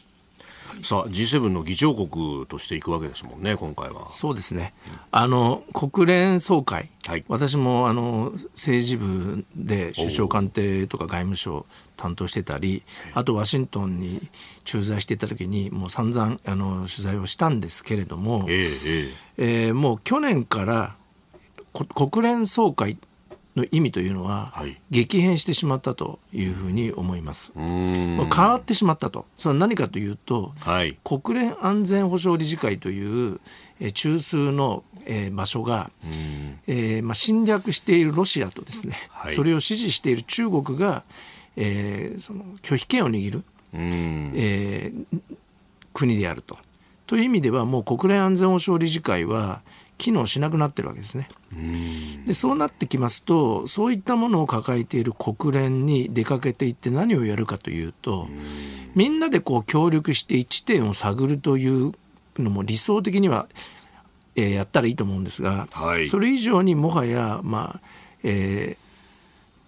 さあ G7 の議長国としていくわけですもんね今回はそうですねあの国連総会、はい、私もあの政治部で首相官邸とか外務省担当してたりあとワシントンに駐在していた時にもう散々あの取材をしたんですけれども、えーえー、もう去年から国連総会の意味というのは、激変してしまったというふうに思います。変わってしまったと、それは何かというと、はい、国連安全保障理事会という中枢の場所が、えー、まあ、侵略しているロシアとですね、はい、それを支持している中国が、えー、その拒否権を握る、えー、国であると。という意味ではもう国連安全保障理事会は機能しなくなってるわけですね。でそうなってきますとそういったものを抱えている国連に出かけていって何をやるかというとみんなでこう協力して一致点を探るというのも理想的には、えー、やったらいいと思うんですが、はい、それ以上にもはや、まあえー、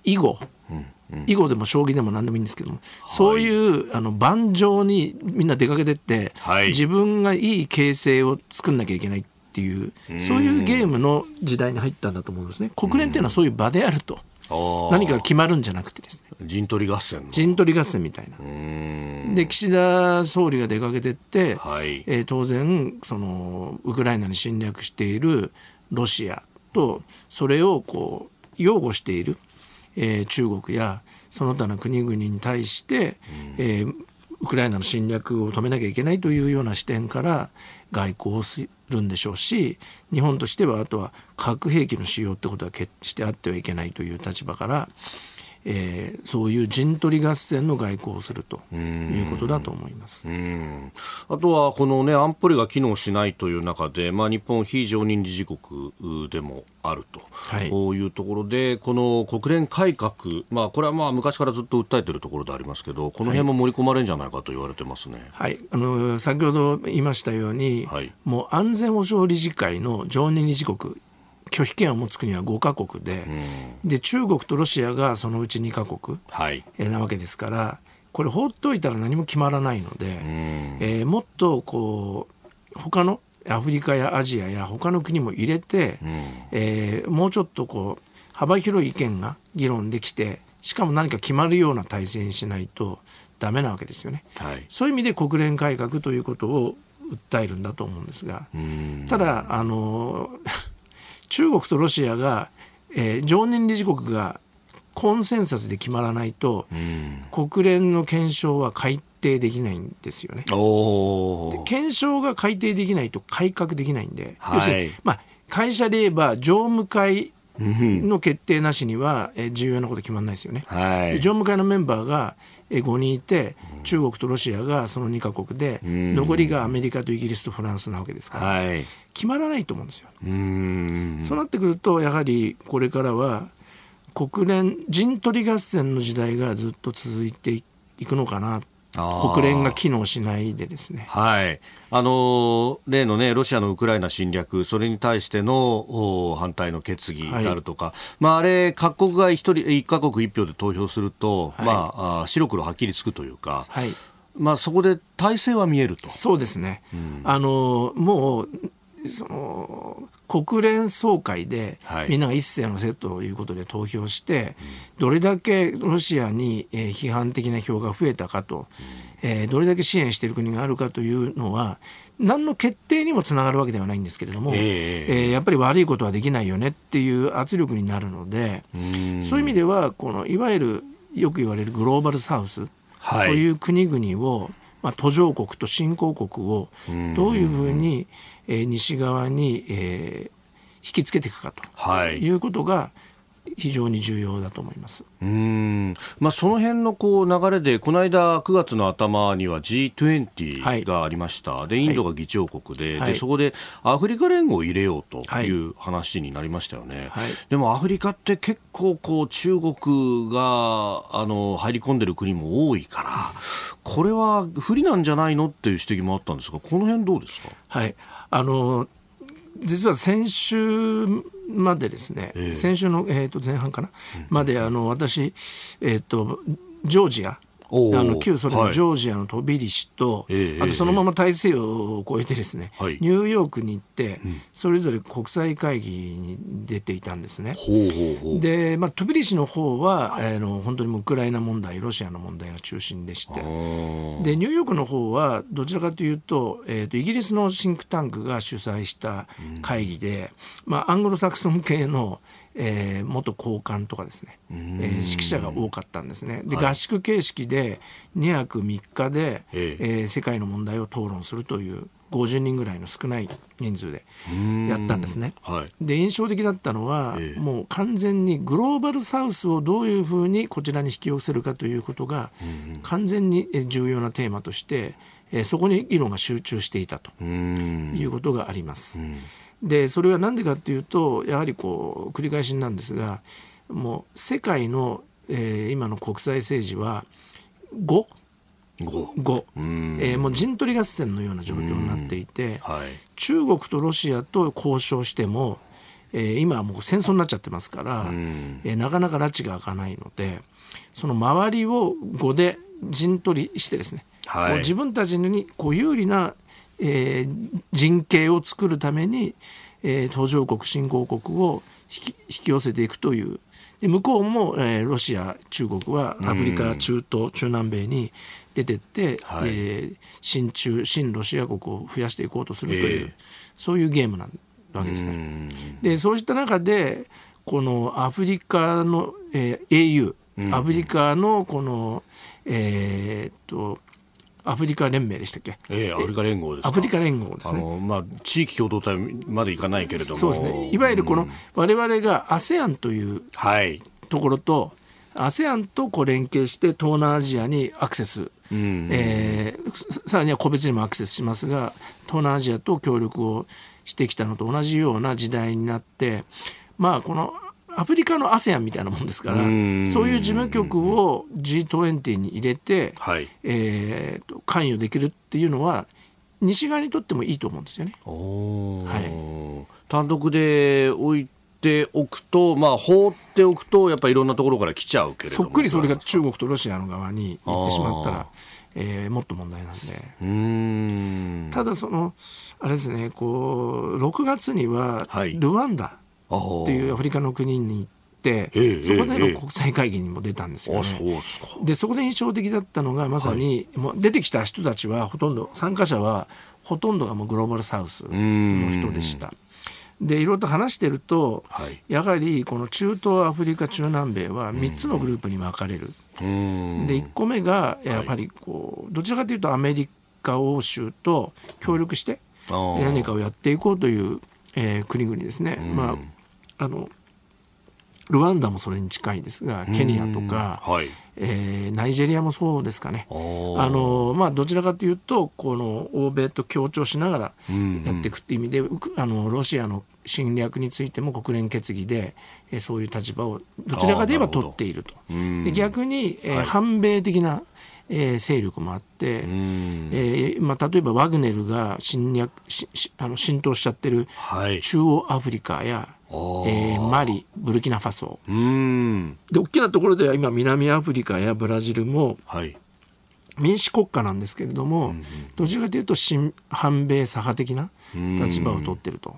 以後、うん囲碁でも将棋でも何でもいいんですけども、はい、そういうあの盤上にみんな出かけてって、はい、自分がいい形勢を作んなきゃいけないっていうそういうゲームの時代に入ったんだと思うんですね国連っていうのはそういう場であると何かが決まるんじゃなくてですね陣取り合戦陣取り合戦みたいなで岸田総理が出かけてって、はいえー、当然そのウクライナに侵略しているロシアとそれをこう擁護している、えー、中国やその他の国々に対して、うん、えー、ウクライナの侵略を止めなきゃいけないというような視点から外交をるんでしょうし日本としてはあとは核兵器の使用ってことは決してあってはいけないという立場からえー、そういう陣取り合戦の外交をするということだと思いますあとはこの、ね、安保理が機能しないという中で、まあ、日本、非常任理事国でもあると、い、こういうところで、この国連改革、まあ、これはまあ昔からずっと訴えているところでありますけど、この辺も盛り込まれるんじゃないかと言われてますね、はい、はい、あの先ほど言いましたように、はい、もう安全保障理事会の常任理事国、拒否権を持つ国は5か国でうん、で中国とロシアがそのうち2か国、なわけですからこれ放っておいたら何も決まらないので、うん、えー、もっとこう他のアフリカやアジアや他の国も入れて、うん、えー、もうちょっとこう幅広い意見が議論できてしかも何か決まるような体制にしないとダメなわけですよね、はい、そういう意味で国連改革ということを訴えるんだと思うんですがただあの中国とロシアが、えー、常任理事国がコンセンサスで決まらないと、うん、国連の検証は改定できないんですよね。検証が改定できないと改革できないんで、はい、要するに、まあ、会社で言えば常務会の決定なしには、えー、重要なこと決まらないですよね。はい、常務会のメンバーが5人いて中国とロシアがその2か国で残りがアメリカとイギリスとフランスなわけですから、決まらないと思うんですよ。そうなってくるとやはりこれからは国連陣取り合戦の時代がずっと続いていくのかな国連が機能しないでですね。はい。あの、例のね、ロシアのウクライナ侵略、それに対しての反対の決議であるとか、はい、まあ、あれ、各国が一人、一カ国一票で投票すると、はい、まあ、白黒はっきりつくというか、はい、まあ、そこで体制は見えると。そうですね。うん、あの、もう、その、国連総会で、みんなが一斉のせということで投票して、どれだけロシアに批判的な票が増えたかと、どれだけ支援している国があるかというのは、何の決定にもつながるわけではないんですけれども、えー、えー、やっぱり悪いことはできないよねっていう圧力になるので、そういう意味では、このいわゆるよく言われるグローバルサウスという国々を、はい、まあ、途上国と新興国をどういうふうに、え西側に、え引きつけていくかと、い、いうことが非常に重要だと思いますうん、まあ、その辺のこう流れで、この間、9月の頭には G20 がありました、はい、でインドが議長国ではい、で、そこでアフリカ連合を入れようという話になりましたよね、はい、でもアフリカって結構こう、中国があの入り込んでる国も多いから、これは不利なんじゃないのっていう指摘もあったんですが、この辺どうですか。はいあの実は先週までですね、えー、先週の、えー、と前半かな、まであの私、えーと、とジョージアあの旧ソ連のジョージアのトビリシと、はい、あとそのまま大西洋を越えてですね、ニューヨークに行って、それぞれ国際会議に出ていたんですね。うん、で、まあ、トビリシの方は、はい、あの本当にウクライナ問題ロシアの問題が中心でしてでニューヨークの方はどちらかというと,、えーと、とイギリスのシンクタンクが主催した会議で、うん、まあ、アングロサクソン系のえー、元高官とかですね、えー、指揮者が多かったんですねで、はい、合宿形式で2泊3日で、えー、世界の問題を討論するという50人ぐらいの少ない人数でやったんですね。はい、で印象的だったのは、えー、もう完全にグローバルサウスをどういうふうにこちらに引き寄せるかということが完全に重要なテーマとして、えー、そこに議論が集中していたということがあります。うんでそれは何でかっていうとやはりこう繰り返しなんですがもう世界の、えー、今の国際政治は5。5えー、もう陣取り合戦のような状況になっていて、はい、中国とロシアと交渉しても、えー、今はもう戦争になっちゃってますから、えー、なかなか拉致が開かないのでその周りを5で陣取りしてですね、はい、自分たちにこう有利なえー、人形を作るために、えー、途上国新興国を引き寄せていくというで向こうも、えー、ロシア中国はアフリカ、中東中南米に出てって、はい、えー、新中新ロシア国を増やしていこうとするという、えー、そういうゲームなわけですね。でそうした中でこのアフリカの、えー、AU アフリカのこの、えー、っとアフリカ連盟でしたっけ、えー、アフリカ連合ですアフリカ連合ですねまあ、地域共同体までいかないけれどもそうですねいわゆるこの、うん、我々が ASEAN というところと、はい、ASEAN とこう連携して東南アジアにアクセス、うん、えー、さらには個別にもアクセスしますが東南アジアと協力をしてきたのと同じような時代になってまあこのアフリカの ASEAN みたいなもんですからそういう事務局を G20 に入れて、はい、えー、関与できるっていうのは西側にとってもいいと思うんですよね。はい、単独で置いておくと、まあ、放っておくとやっぱりいろんなところから来ちゃうけれどそっくりそれが中国とロシアの側に行ってしまったら。えー、もっと問題なんでただそのあれですねこう6月にはルワンダ、はいっていうアフリカの国に行って、そこでの国際会議にも出たんですよ、ね、そでそこで印象的だったのがまさに、もう出てきた人たちはほとんど参加者はほとんどがもうグローバルサウスの人でした。でいろいろと話してると、はい、やはりこの中東アフリカ中南米は3つのグループに分かれる。で1個目がやっぱりこうどちらかというとアメリカ欧州と協力して何かをやっていこうという、えー、国々ですね。まああのルワンダもそれに近いですがケニアとか、はい、えー、ナイジェリアもそうですかねあの、まあ、どちらかというとこの欧米と協調しながらやっていくっていう意味で、うんうん、あのロシアの侵略についても国連決議で、えー、そういう立場をどちらかでいえば取っているとで逆に、えー、はい、反米的な、えー、勢力もあって、えーまあ、例えばワグネルが侵略しあの浸透しちゃってる中央アフリカや、はいえー、マリブルキナファソうんで大きなところでは今南アフリカやブラジルも、はい、民主国家なんですけれども、うん、どちらかというと新反米左派的な立場を取ってると、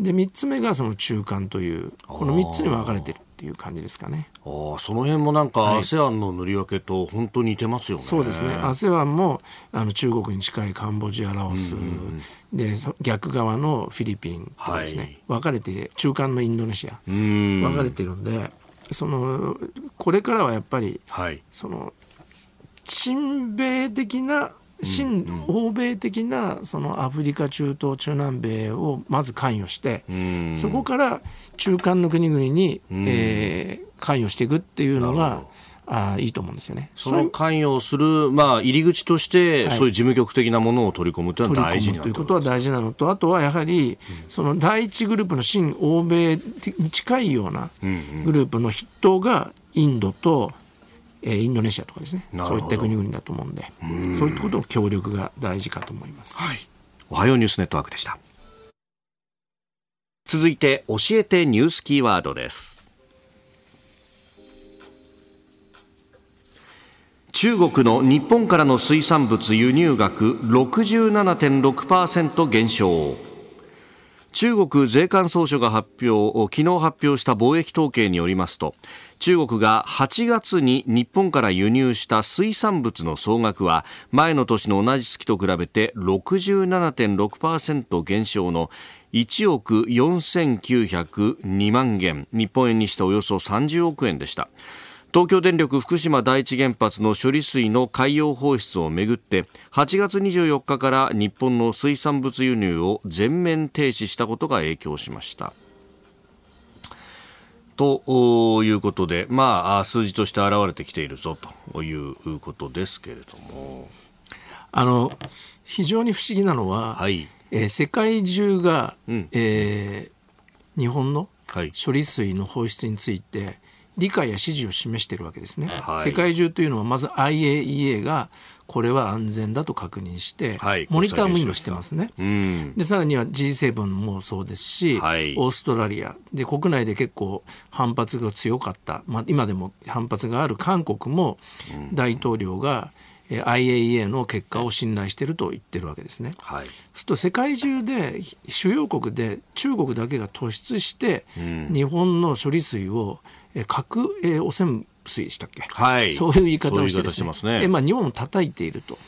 で3つ目がその中間というこの3つに分かれてる。ていう感じですかね。あその辺もなんか ASEAN の塗り分けと本当に似てますよね。はい、そうですね。ASEAN もあの中国に近いカンボジア、ラオス、うんうん、で逆側のフィリピンとかですね、はい、分かれて中間のインドネシア分かれてるんで、そのこれからはやっぱり、はい、その親米的な新欧米的なそのアフリカ、中東、中南米をまず関与して、そこから中間の国々に、え関与していくっていうのが、あいいと思うんですよね。その関与する、まあ、入り口として、そういう事務局的なものを取り込むというのは大事なということは大事なのと、あとはやはり、その第一グループの新欧米に近いようなグループの筆頭がインドとえインドネシアとかですねそういった国々だと思うんでそういったことの協力が大事かと思います、はい、おはようニュースネットワークでした続いて教えてニュースキーワードです中国の日本からの水産物輸入額67.6%減少中国税関総署が発表昨日発表した貿易統計によりますと中国が8月に日本から輸入した水産物の総額は前の年の同じ月と比べて67.6%減少の1億4902万元日本円にしておよそ30億円でした東京電力福島第一原発の処理水の海洋放出をめぐって8月24日から日本の水産物輸入を全面停止したことが影響しましたということで、まあ、数字として現れてきているぞということですけれども。あの非常に不思議なのは、はい、えー、世界中が、うん、えー、日本の処理水の放出について理解や支持を示しているわけですね、はい、世界中というのはまず IAEA がこれは安全だと確認して、はい、モニターも今してますね、うん、でさらには G7 もそうですし、はい、オーストラリアで国内で結構反発が強かった、まあ、今でも反発がある韓国も大統領が、うん、IAEA の結果を信頼していると言ってるわけですね。はい、すると世界中で主要国で中国だけが突出して、日本の処理水を核汚染水でしたっけ、はい、そういう言い方をしてですね、ねでまあ、日本を叩いていると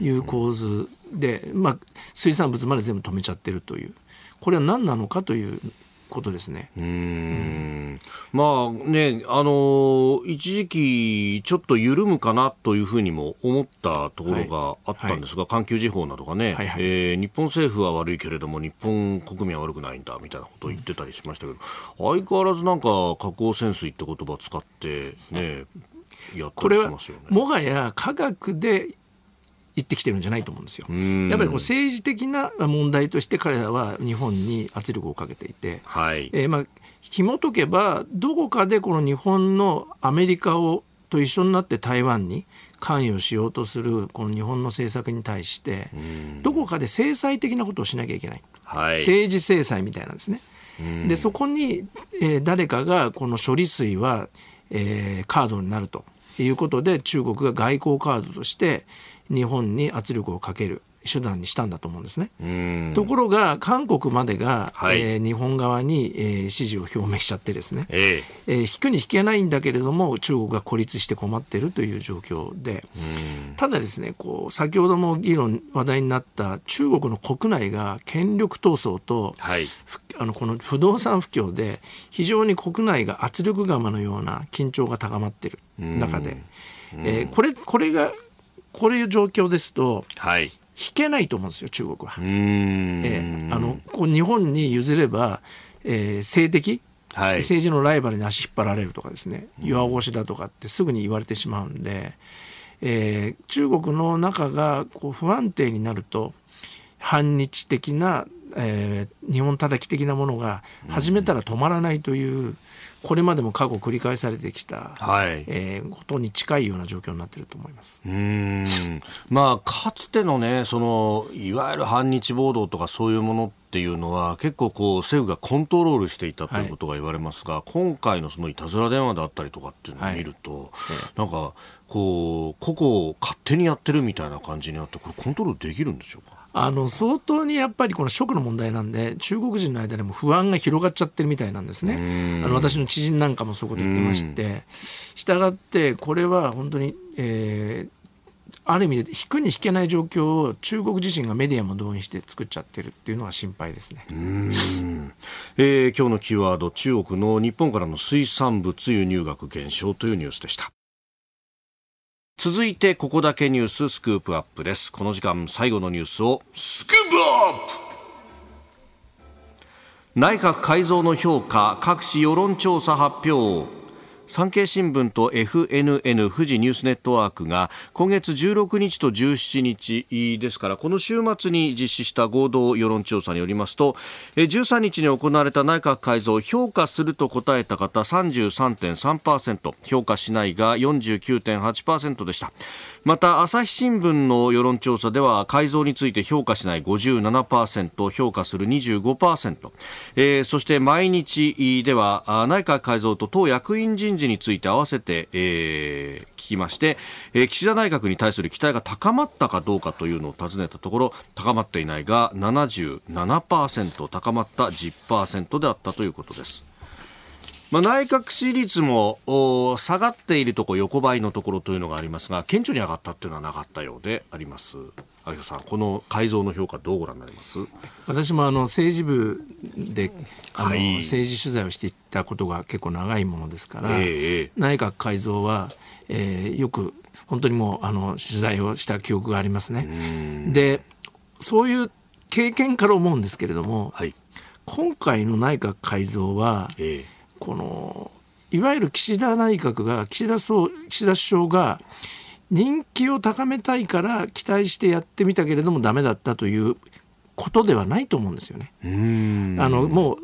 いう構図で、まあ、水産物まで全部止めちゃってるというこれは何なのかということですね。うん、まあね、あの一時期、ちょっと緩むかなというふうにも思ったところがあったんですが、はい、環球時報などがね、はいはい、えー、日本政府は悪いけれども、日本国民は悪くないんだみたいなことを言ってたりしましたけど、うん、相変わらずなんか、核汚染水って言葉を使ってね、ますよね。もはや科学で行ってきてるんじゃないと思うんですよ。やっぱりこう政治的な問題として彼らは日本に圧力をかけていて、はいえー、まあ紐解けばどこかでこの日本のアメリカをと一緒になって台湾に関与しようとするこの日本の政策に対してどこかで制裁的なことをしなきゃいけない、はい、政治制裁みたいなんですね。でそこに、えー、誰かがこの処理水は、えー、カードになるということで中国が外交カードとして日本に圧力をかける手段にしたんだと思うんですね。ところが韓国までが、はい、えー、日本側に、えー、支持を表明しちゃってですね、えー、えー、引くに引けないんだけれども中国が孤立して困っているという状況でただですねこう先ほども議論話題になった中国の国内が権力闘争と、はい、あのこの不動産不況で非常に国内が圧力釜のような緊張が高まっている中で、えー、これこれがこういう状況ですと、はい、引けないと思うんですよ中国は。えあのこう日本に譲れば、えー、性的はい、政治のライバルに足引っ張られるとかですね弱腰だとかってすぐに言われてしまうんで、えー、中国の中がこう不安定になると反日的な、えー、日本叩き的なものが始めたら止まらないという、うこれまでも過去繰り返されてきた、はいえー、ことに近いような状況になっていると思いますうん、まあ、かつての,、ね、そのいわゆる反日暴動とかそういうものっていうのは結構こう政府がコントロールしていたということが言われますが、はい、今回のそのいたずら電話であったりとかっていうのを見ると、はい、なんかこう個々勝手にやってるみたいな感じになってこれコントロールできるんでしょうかあの相当にやっぱりこの食の問題なんで中国人の間でも不安が広がっちゃってるみたいなんですねあの私の知人なんかもそういうこと言ってましてしたがってこれは本当に、えー、ある意味で引くに引けない状況を中国自身がメディアも動員して作っちゃってるっていうのは心配ですねうん、えー、今日のキーワード中国の日本からの水産物輸入額減少というニュースでした。続いてここだけニューススクープアップですこの時間最後のニュースをスクープアップ内閣改造の評価各市世論調査発表産経新聞と FNN 富士ニュースネットワークが今月16日と17日ですからこの週末に実施した合同世論調査によりますと13日に行われた内閣改造評価すると答えた方33.3%評価しないが49.8%でした。また朝日新聞の世論調査では改造について評価しない57%評価する25%、えー、そして毎日では内閣改造と党役員人事について合わせて、えー、聞きまして、えー、岸田内閣に対する期待が高まったかどうかというのを尋ねたところ高まっていないが77%高まった10%であったということです。まあ、内閣支持率も下がっているとこ横ばいのところというのがありますが顕著に上がったというのはなかったようであります秋田さんこの改造の評価どうご覧になります私もあの政治部であの、政治取材をしていたことが結構長いものですから、えー、内閣改造は、えー、よく本当にもうあの取材をした記憶がありますね。でそういう経験から思うんですけれども、はい、今回の内閣改造は、えーこのいわゆる岸田内閣が岸田総岸田首相が人気を高めたいから期待してやってみたけれどもダメだったということではないと思うんですよね。あのも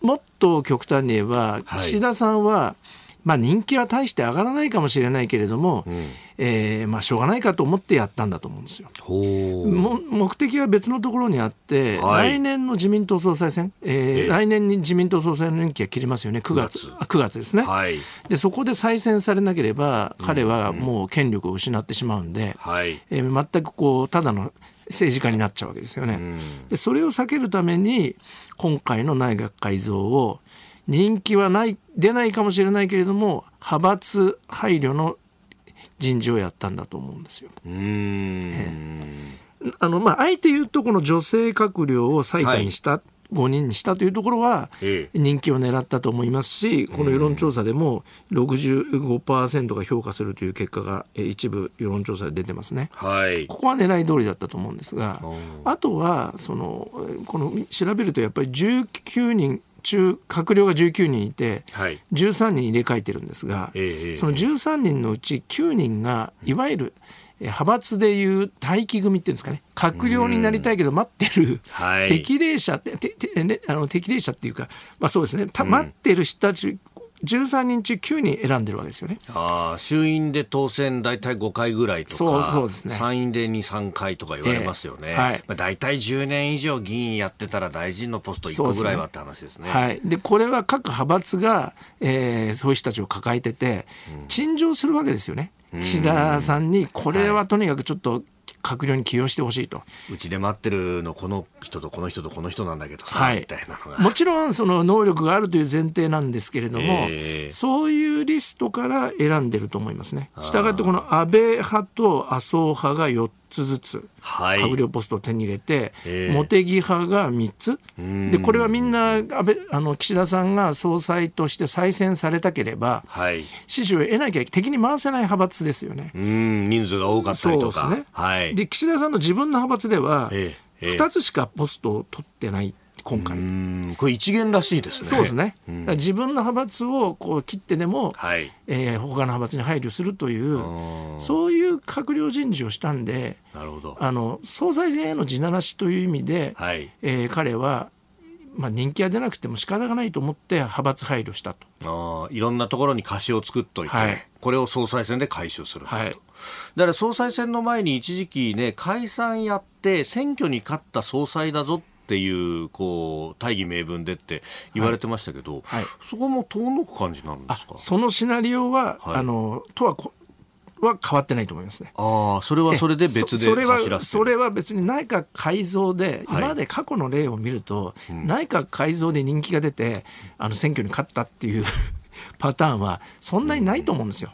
うもっと極端に言えば、岸田さんは、まあ、人気は大して上がらないかもしれないけれども、うん、えー、まあ、しょうがないかと思ってやったんだと思うんですよ。目的は別のところにあって、はい、来年の自民党総裁選、えー、えー、来年に自民党総裁の任期は切りますよね9月 ,9 月 ,9 月ですね、はい、で。そこで再選されなければ彼はもう権力を失ってしまうんで、うんえー、全くこうただの政治家になっちゃうわけですよね。でそれを避けるために今回の内閣改造を人気はない出ないかもしれないけれども派閥配慮の人事をやったんだと思うんですよ。うん、ね、あのまあ、あえて言うとこの女性閣僚を最下にした、はい、5人にしたというところは人気を狙ったと思いますしこの世論調査でも65%が評価するという結果が一部世論調査で出てますね、はい、ここは狙い通りだったと思うんですがあとはそのこの調べるとやっぱり19人中閣僚が19人いて、はい、13人入れ替えてるんですが、えー、その13人のうち9人がいわゆる派閥でいう待機組っていうんですかね閣僚になりたいけど待ってる、適齢 者、ってててね、あの適齢者っていうか、まあ、そうですね、待ってる人たち13人中9人選んでるわけですよね。あ衆院で当選大体5回ぐらいとかそうそうです、ね、参院で2、3回とか言われますよね、えーはい、まあ、大体10年以上議員やってたら大臣のポスト1個ぐらいはって話ですね。で、ねはい、これは各派閥が、えー、そういう人たちを抱えてて、陳情するわけですよね。岸田さんにこれはとにかくちょっと閣僚に起用してほしいと。うちで待ってるのこの人とこの人とこの人なんだけどさ、はい、みたいなのが。もちろんその能力があるという前提なんですけれども、えー、そういうリストから選んでると思いますね。したがってこの安倍派と麻生派が4つずつ、はい、閣僚ポストを手に入れて、えー、茂木派が3つでこれはみんな安倍あの岸田さんが総裁として再選されたければ、はい、支持を得なきゃ敵に回せない派閥ですよね。うん人数が多かったりとか。でねはい、で岸田さんの自分の派閥では、ええ2つしかポストを取ってない今回これ一元らしいですねそうですね、うん、自分の派閥をこう切ってでも、はいえー、他の派閥に配慮するというそういう閣僚人事をしたんでなるほどあの総裁選への地ならしという意味で、はいえー、彼はまあ、人気が出なくても仕方がないと思って派閥配慮したとあいろんなところに貸しを作っといて、はい、これを総裁選で回収するはい、だから総裁選の前に一時期ね解散やって選挙に勝った総裁だぞっていうこう大義名分でって言われてましたけど、はいはい、そこも遠のく感じなんですかそのシナリオは、はい、あのとはは変わってないと思いますね。ああ、それはそれで別でそれは、それは別に内閣改造で、今まで過去の例を見ると、うん、内閣改造で人気が出て、あの選挙に勝ったっていうパターンはそんなにないと思うんですよ。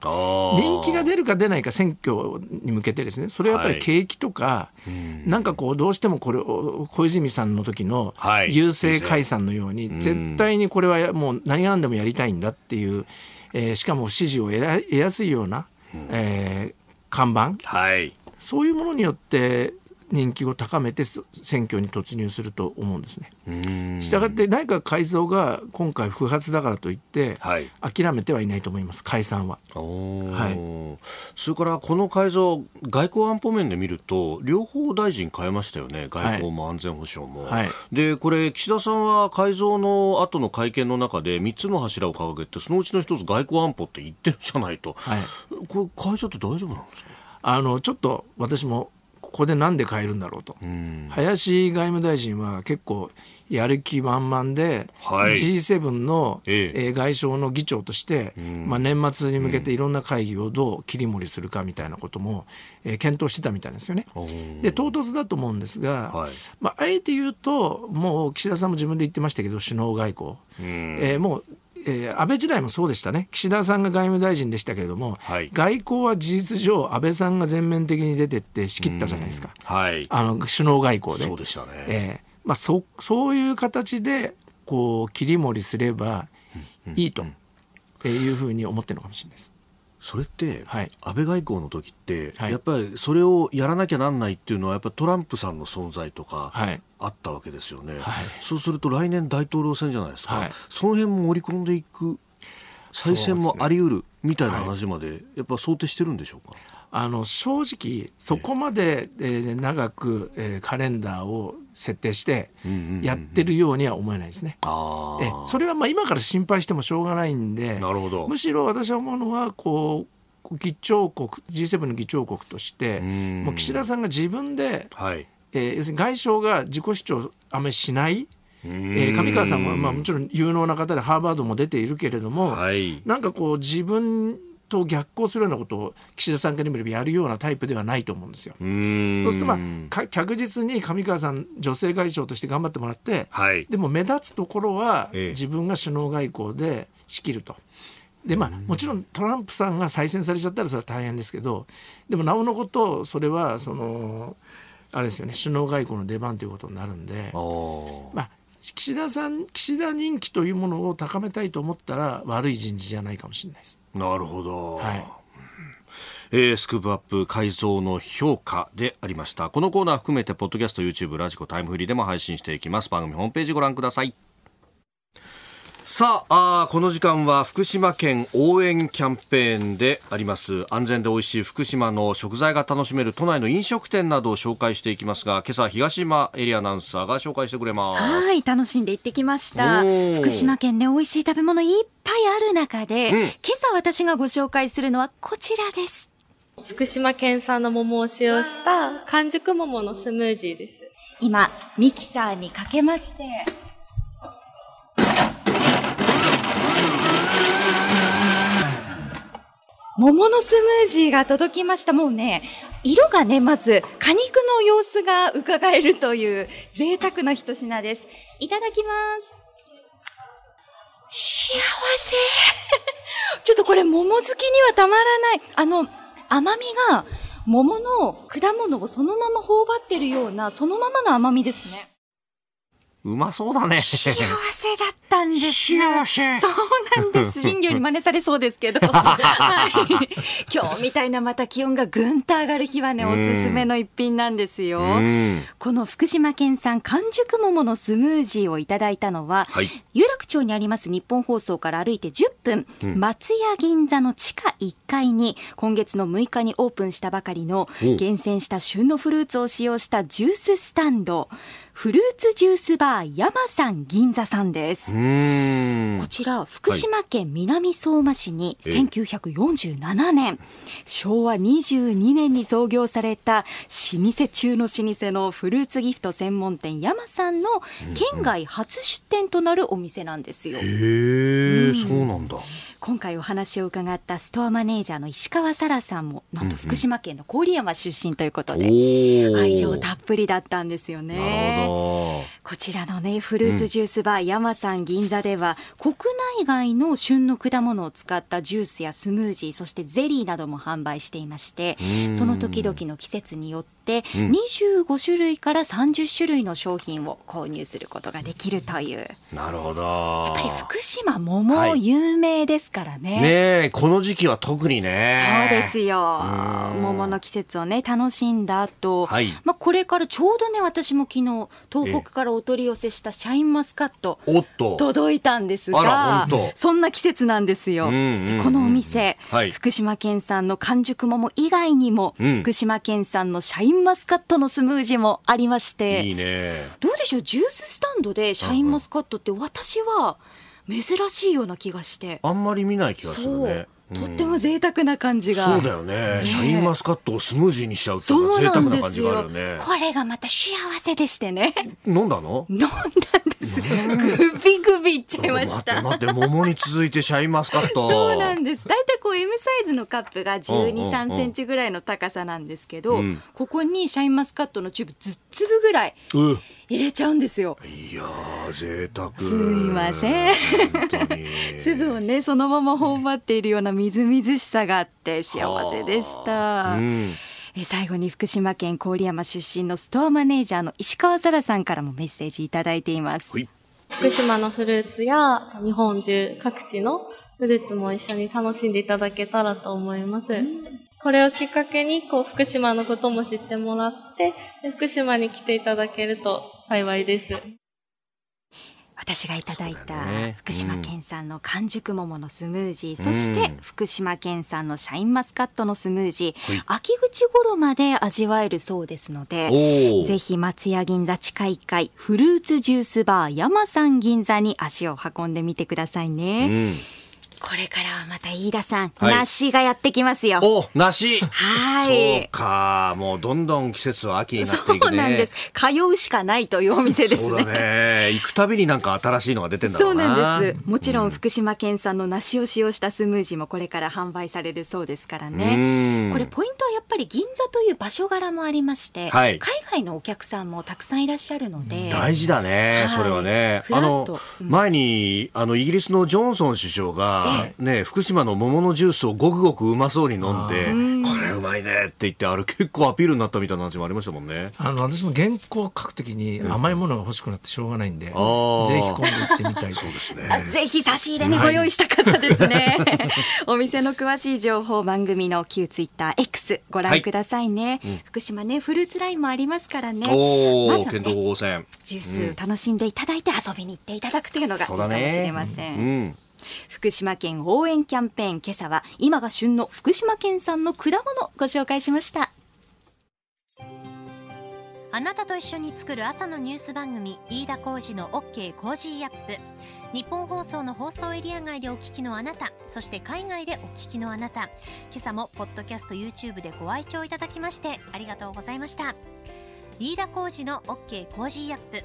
人気が出るか出ないか選挙に向けてですねそれはやっぱり景気とか、はい、なんかこうどうしてもこれ小泉さんの時の優勢解散のように、はい、絶対にこれはもう何が何でもやりたいんだっていう、えー、しかも支持を得得やすいような、えー、看板、はい、そういうものによって人気を高めて選挙に突入すると思うんですね。したがって内閣改造が今回不発だからといって、はい、諦めてはいないと思います解散は、はい、それからこの改造外交安保面で見ると両方大臣変えましたよね外交も安全保障も、はい、でこれ岸田さんは改造の後の会見の中で3つの柱を掲げてそのうちの1つ外交安保って言ってるじゃないと、これ改造って大丈夫なんですかあのちょっと私もここで何で変えるんだろうと、うん、林外務大臣は結構やる気満々で、はい、G7 の、え外相の議長として、うん、まあ、年末に向けていろんな会議をどう切り盛りするかみたいなことも、え検討してたみたいですよね。で唐突だと思うんですが、はい、まあ、あえて言うともう岸田さんも自分で言ってましたけど首脳外交、うん、えー、もうえー、安倍時代もそうでしたね、岸田さんが外務大臣でしたけれども、はい、外交は事実上、安倍さんが全面的に出てって仕切ったじゃないですか、はい、あの首脳外交で。そうでしたね、えーまあ、そそういう形でこう切り盛りすればいいというふうに思ってるのかもしれないです。それって、はい、安倍外交の時って、はい、やっぱりそれをやらなきゃなんないっていうのはやっぱトランプさんの存在とか、はい、あったわけですよね、そうすると来年大統領選じゃないですか、その辺も盛り込んでいく再選もあり得るみたいな話まで、やっぱ想定してるんでしょうか。あの正直そこまで、えー、長く、えー、カレンダーを設定してやってるようには思えないですね。えそれはまあ今から心配してもしょうがないんでなるほどむしろ私は思うのはこう議長国 G7 の議長国としてもう岸田さんが自分で、はい、えー、要するに外相が自己主張あんまりしない。えー、上川さんは、まあ、もちろん有能な方でハーバードも出ているけれども、はい、なんかこう自分と逆行するようなことを岸田さんから見ればやるようなタイプではないと思うんですよ。うそうすると、まあ、着実に上川さん女性外相として頑張ってもらって、はい、でも目立つところは自分が首脳外交で仕切ると。でまあ、もちろんトランプさんが再選されちゃったらそれは大変ですけどでもなおのことそれはそのあれですよね首脳外交の出番ということになるんで、まあ、岸田さん岸田人気というものを高めたいと思ったら悪い人事じゃないかもしれないです。なるほど、はいえー、スクープアップ改造の評価でありましたこのコーナー含めてポッドキャスト YouTube ラジコタイムフリーでも配信していきます番組ホームページご覧くださいさああこの時間は福島県応援キャンペーンであります安全で美味しい福島の食材が楽しめる都内の飲食店などを紹介していきますが今朝東島エリアアナウンサーが紹介してくれますはい楽しんで行ってきました福島県で美味しい食べ物いっぱいある中で、うん、今朝私がご紹介するのはこちらです福島県産の桃を使用した完熟桃のスムージーです今ミキサーにかけまして桃のスムージーが届きました。もうね、色がね、まず、果肉の様子が伺えるという贅沢な一品です。いただきます。幸せ ちょっとこれ桃好きにはたまらない。あの、甘みが桃の果物をそのまま頬張ってるような、そのままの甘みですね。うまそうだね。幸せだったんです。幸せ。そうなんです。人 魚に真似されそうですけど。はい。今日みたいなまた気温がぐんと上がる日はね、おすすめの一品なんですよ。この福島県産完熟桃のスムージーをいただいたのは、はい、有楽町にあります日本放送から歩いて10分、うん、松屋銀座の地下1階に、今月の6日にオープンしたばかりの、厳選した旬のフルーツを使用したジューススタンド。フルーツジュースバー山さん銀座さんです。こちら、福島県南相馬市に1947年、はい、昭和22年に創業された老舗中の老舗のフルーツギフト専門店山さんの県外初出店となるお店なんですよ。うんうん、え、そうなんだ。今回お話を伺ったストアマネージャーの石川沙羅さんもなんと福島県の郡山出身ということで、うんうん、愛情たっぷりだったんですよねこちらのねフルーツジュースバー、うん、山さん銀座では国内外の旬の果物を使ったジュースやスムージーそしてゼリーなども販売していまして、うん、その時々の季節によってて、うん、25種類から30種類の商品を購入することができるというなるほどやっぱり福島桃、有名ですからねねこの時期は特にねそうですよ桃の季節をね楽しんだ後、はい、まあこれからちょうどね私も昨日東北からお取り寄せしたシャインマスカットおっと届いたんですがそんな季節なんですよ、このお店、はい、福島県産の完熟桃以外にも、福島県産のシャインンマスカットのスムージーもありまして、いいね、どうでしょう、ジューススタンドでシャインマスカットって、私は珍しいような気がして、あんまり見ない気がするね。とっても贅沢な感じが、そうだよねシャインマスカットをスムージーにしちゃうっていうのは贅沢な感じがあるよねこれがまた幸せでしてね飲んだの飲んだんでですグビグビいっちゃいました待って待って桃に続いてシャインマスカットそうなんです大体こう M サイズのカップが1 2 3センチぐらいの高さなんですけど、うん、ここにシャインマスカットのチューブ10粒ぐらい入れちゃうんですよ、いや贅沢すいません 粒をねそのまま頬張っているようなみずみずしさがあって幸せでした、うん最後に福島県郡山出身のストアマネージャーの石川沙羅さんからもメッセージいただいています。はい、福島のフルーツや日本中各地のフルーツも一緒に楽しんでいただけたらと思います。これをきっかけにこう福島のことも知ってもらって福島に来ていただけると幸いです。私がいただいた福島県産の完熟桃のスムージー、そねうん、そして福島県産のシャインマスカットのスムージー、うん、秋口頃まで味わえるそうですのでぜひ松屋銀座地下1階フルーツジュースバー山さん銀座に足を運んでみてくださいね。うんこれからはまた飯田さん、はい、梨がやってきますよ。お、梨。はい。そうか、もうどんどん季節は秋になっていくね。そうなんです。通うしかないというお店ですね。そうだね。行くたびになんか新しいのが出てんだろうな。そうなんです。もちろん福島県産の梨を使用したスムージーもこれから販売されるそうですからね。これポイントはやっぱり銀座という場所柄もありまして、はい、海外のお客さんもたくさんいらっしゃるので。大事だね、はい、それはね。あの、うん、前に、あの、イギリスのジョンソン首相が、ね、福島の桃のジュースをごくごくうまそうに飲んで、これうまいねって言って、あれ結構アピールになったみたいな話もありましたもんね。あの、私も原稿書くときに甘いものが欲しくなってしょうがないんで、うん、ぜひ今度行ってみたいそうですね。ぜひ差し入れにご用意したかったですね。はい、お店の詳しい情報番組の旧ツイッター X ご覧くださいね、はいうん、福島ね、フルーツラインもありますからね。おー、ね、ジュース楽しんでいただいて遊びに行っていただくというのがいいかもしれません。うん福島県応援キャンペーン今朝は今が旬の福島県産の果物ご紹介しましたあなたと一緒に作る朝のニュース番組飯田浩二の OK コージーアップ日本放送の放送エリア外でお聞きのあなたそして海外でお聞きのあなた今朝もポッドキャスト YouTube でご愛聴いただきましてありがとうございました飯田浩二の OK コージーアップ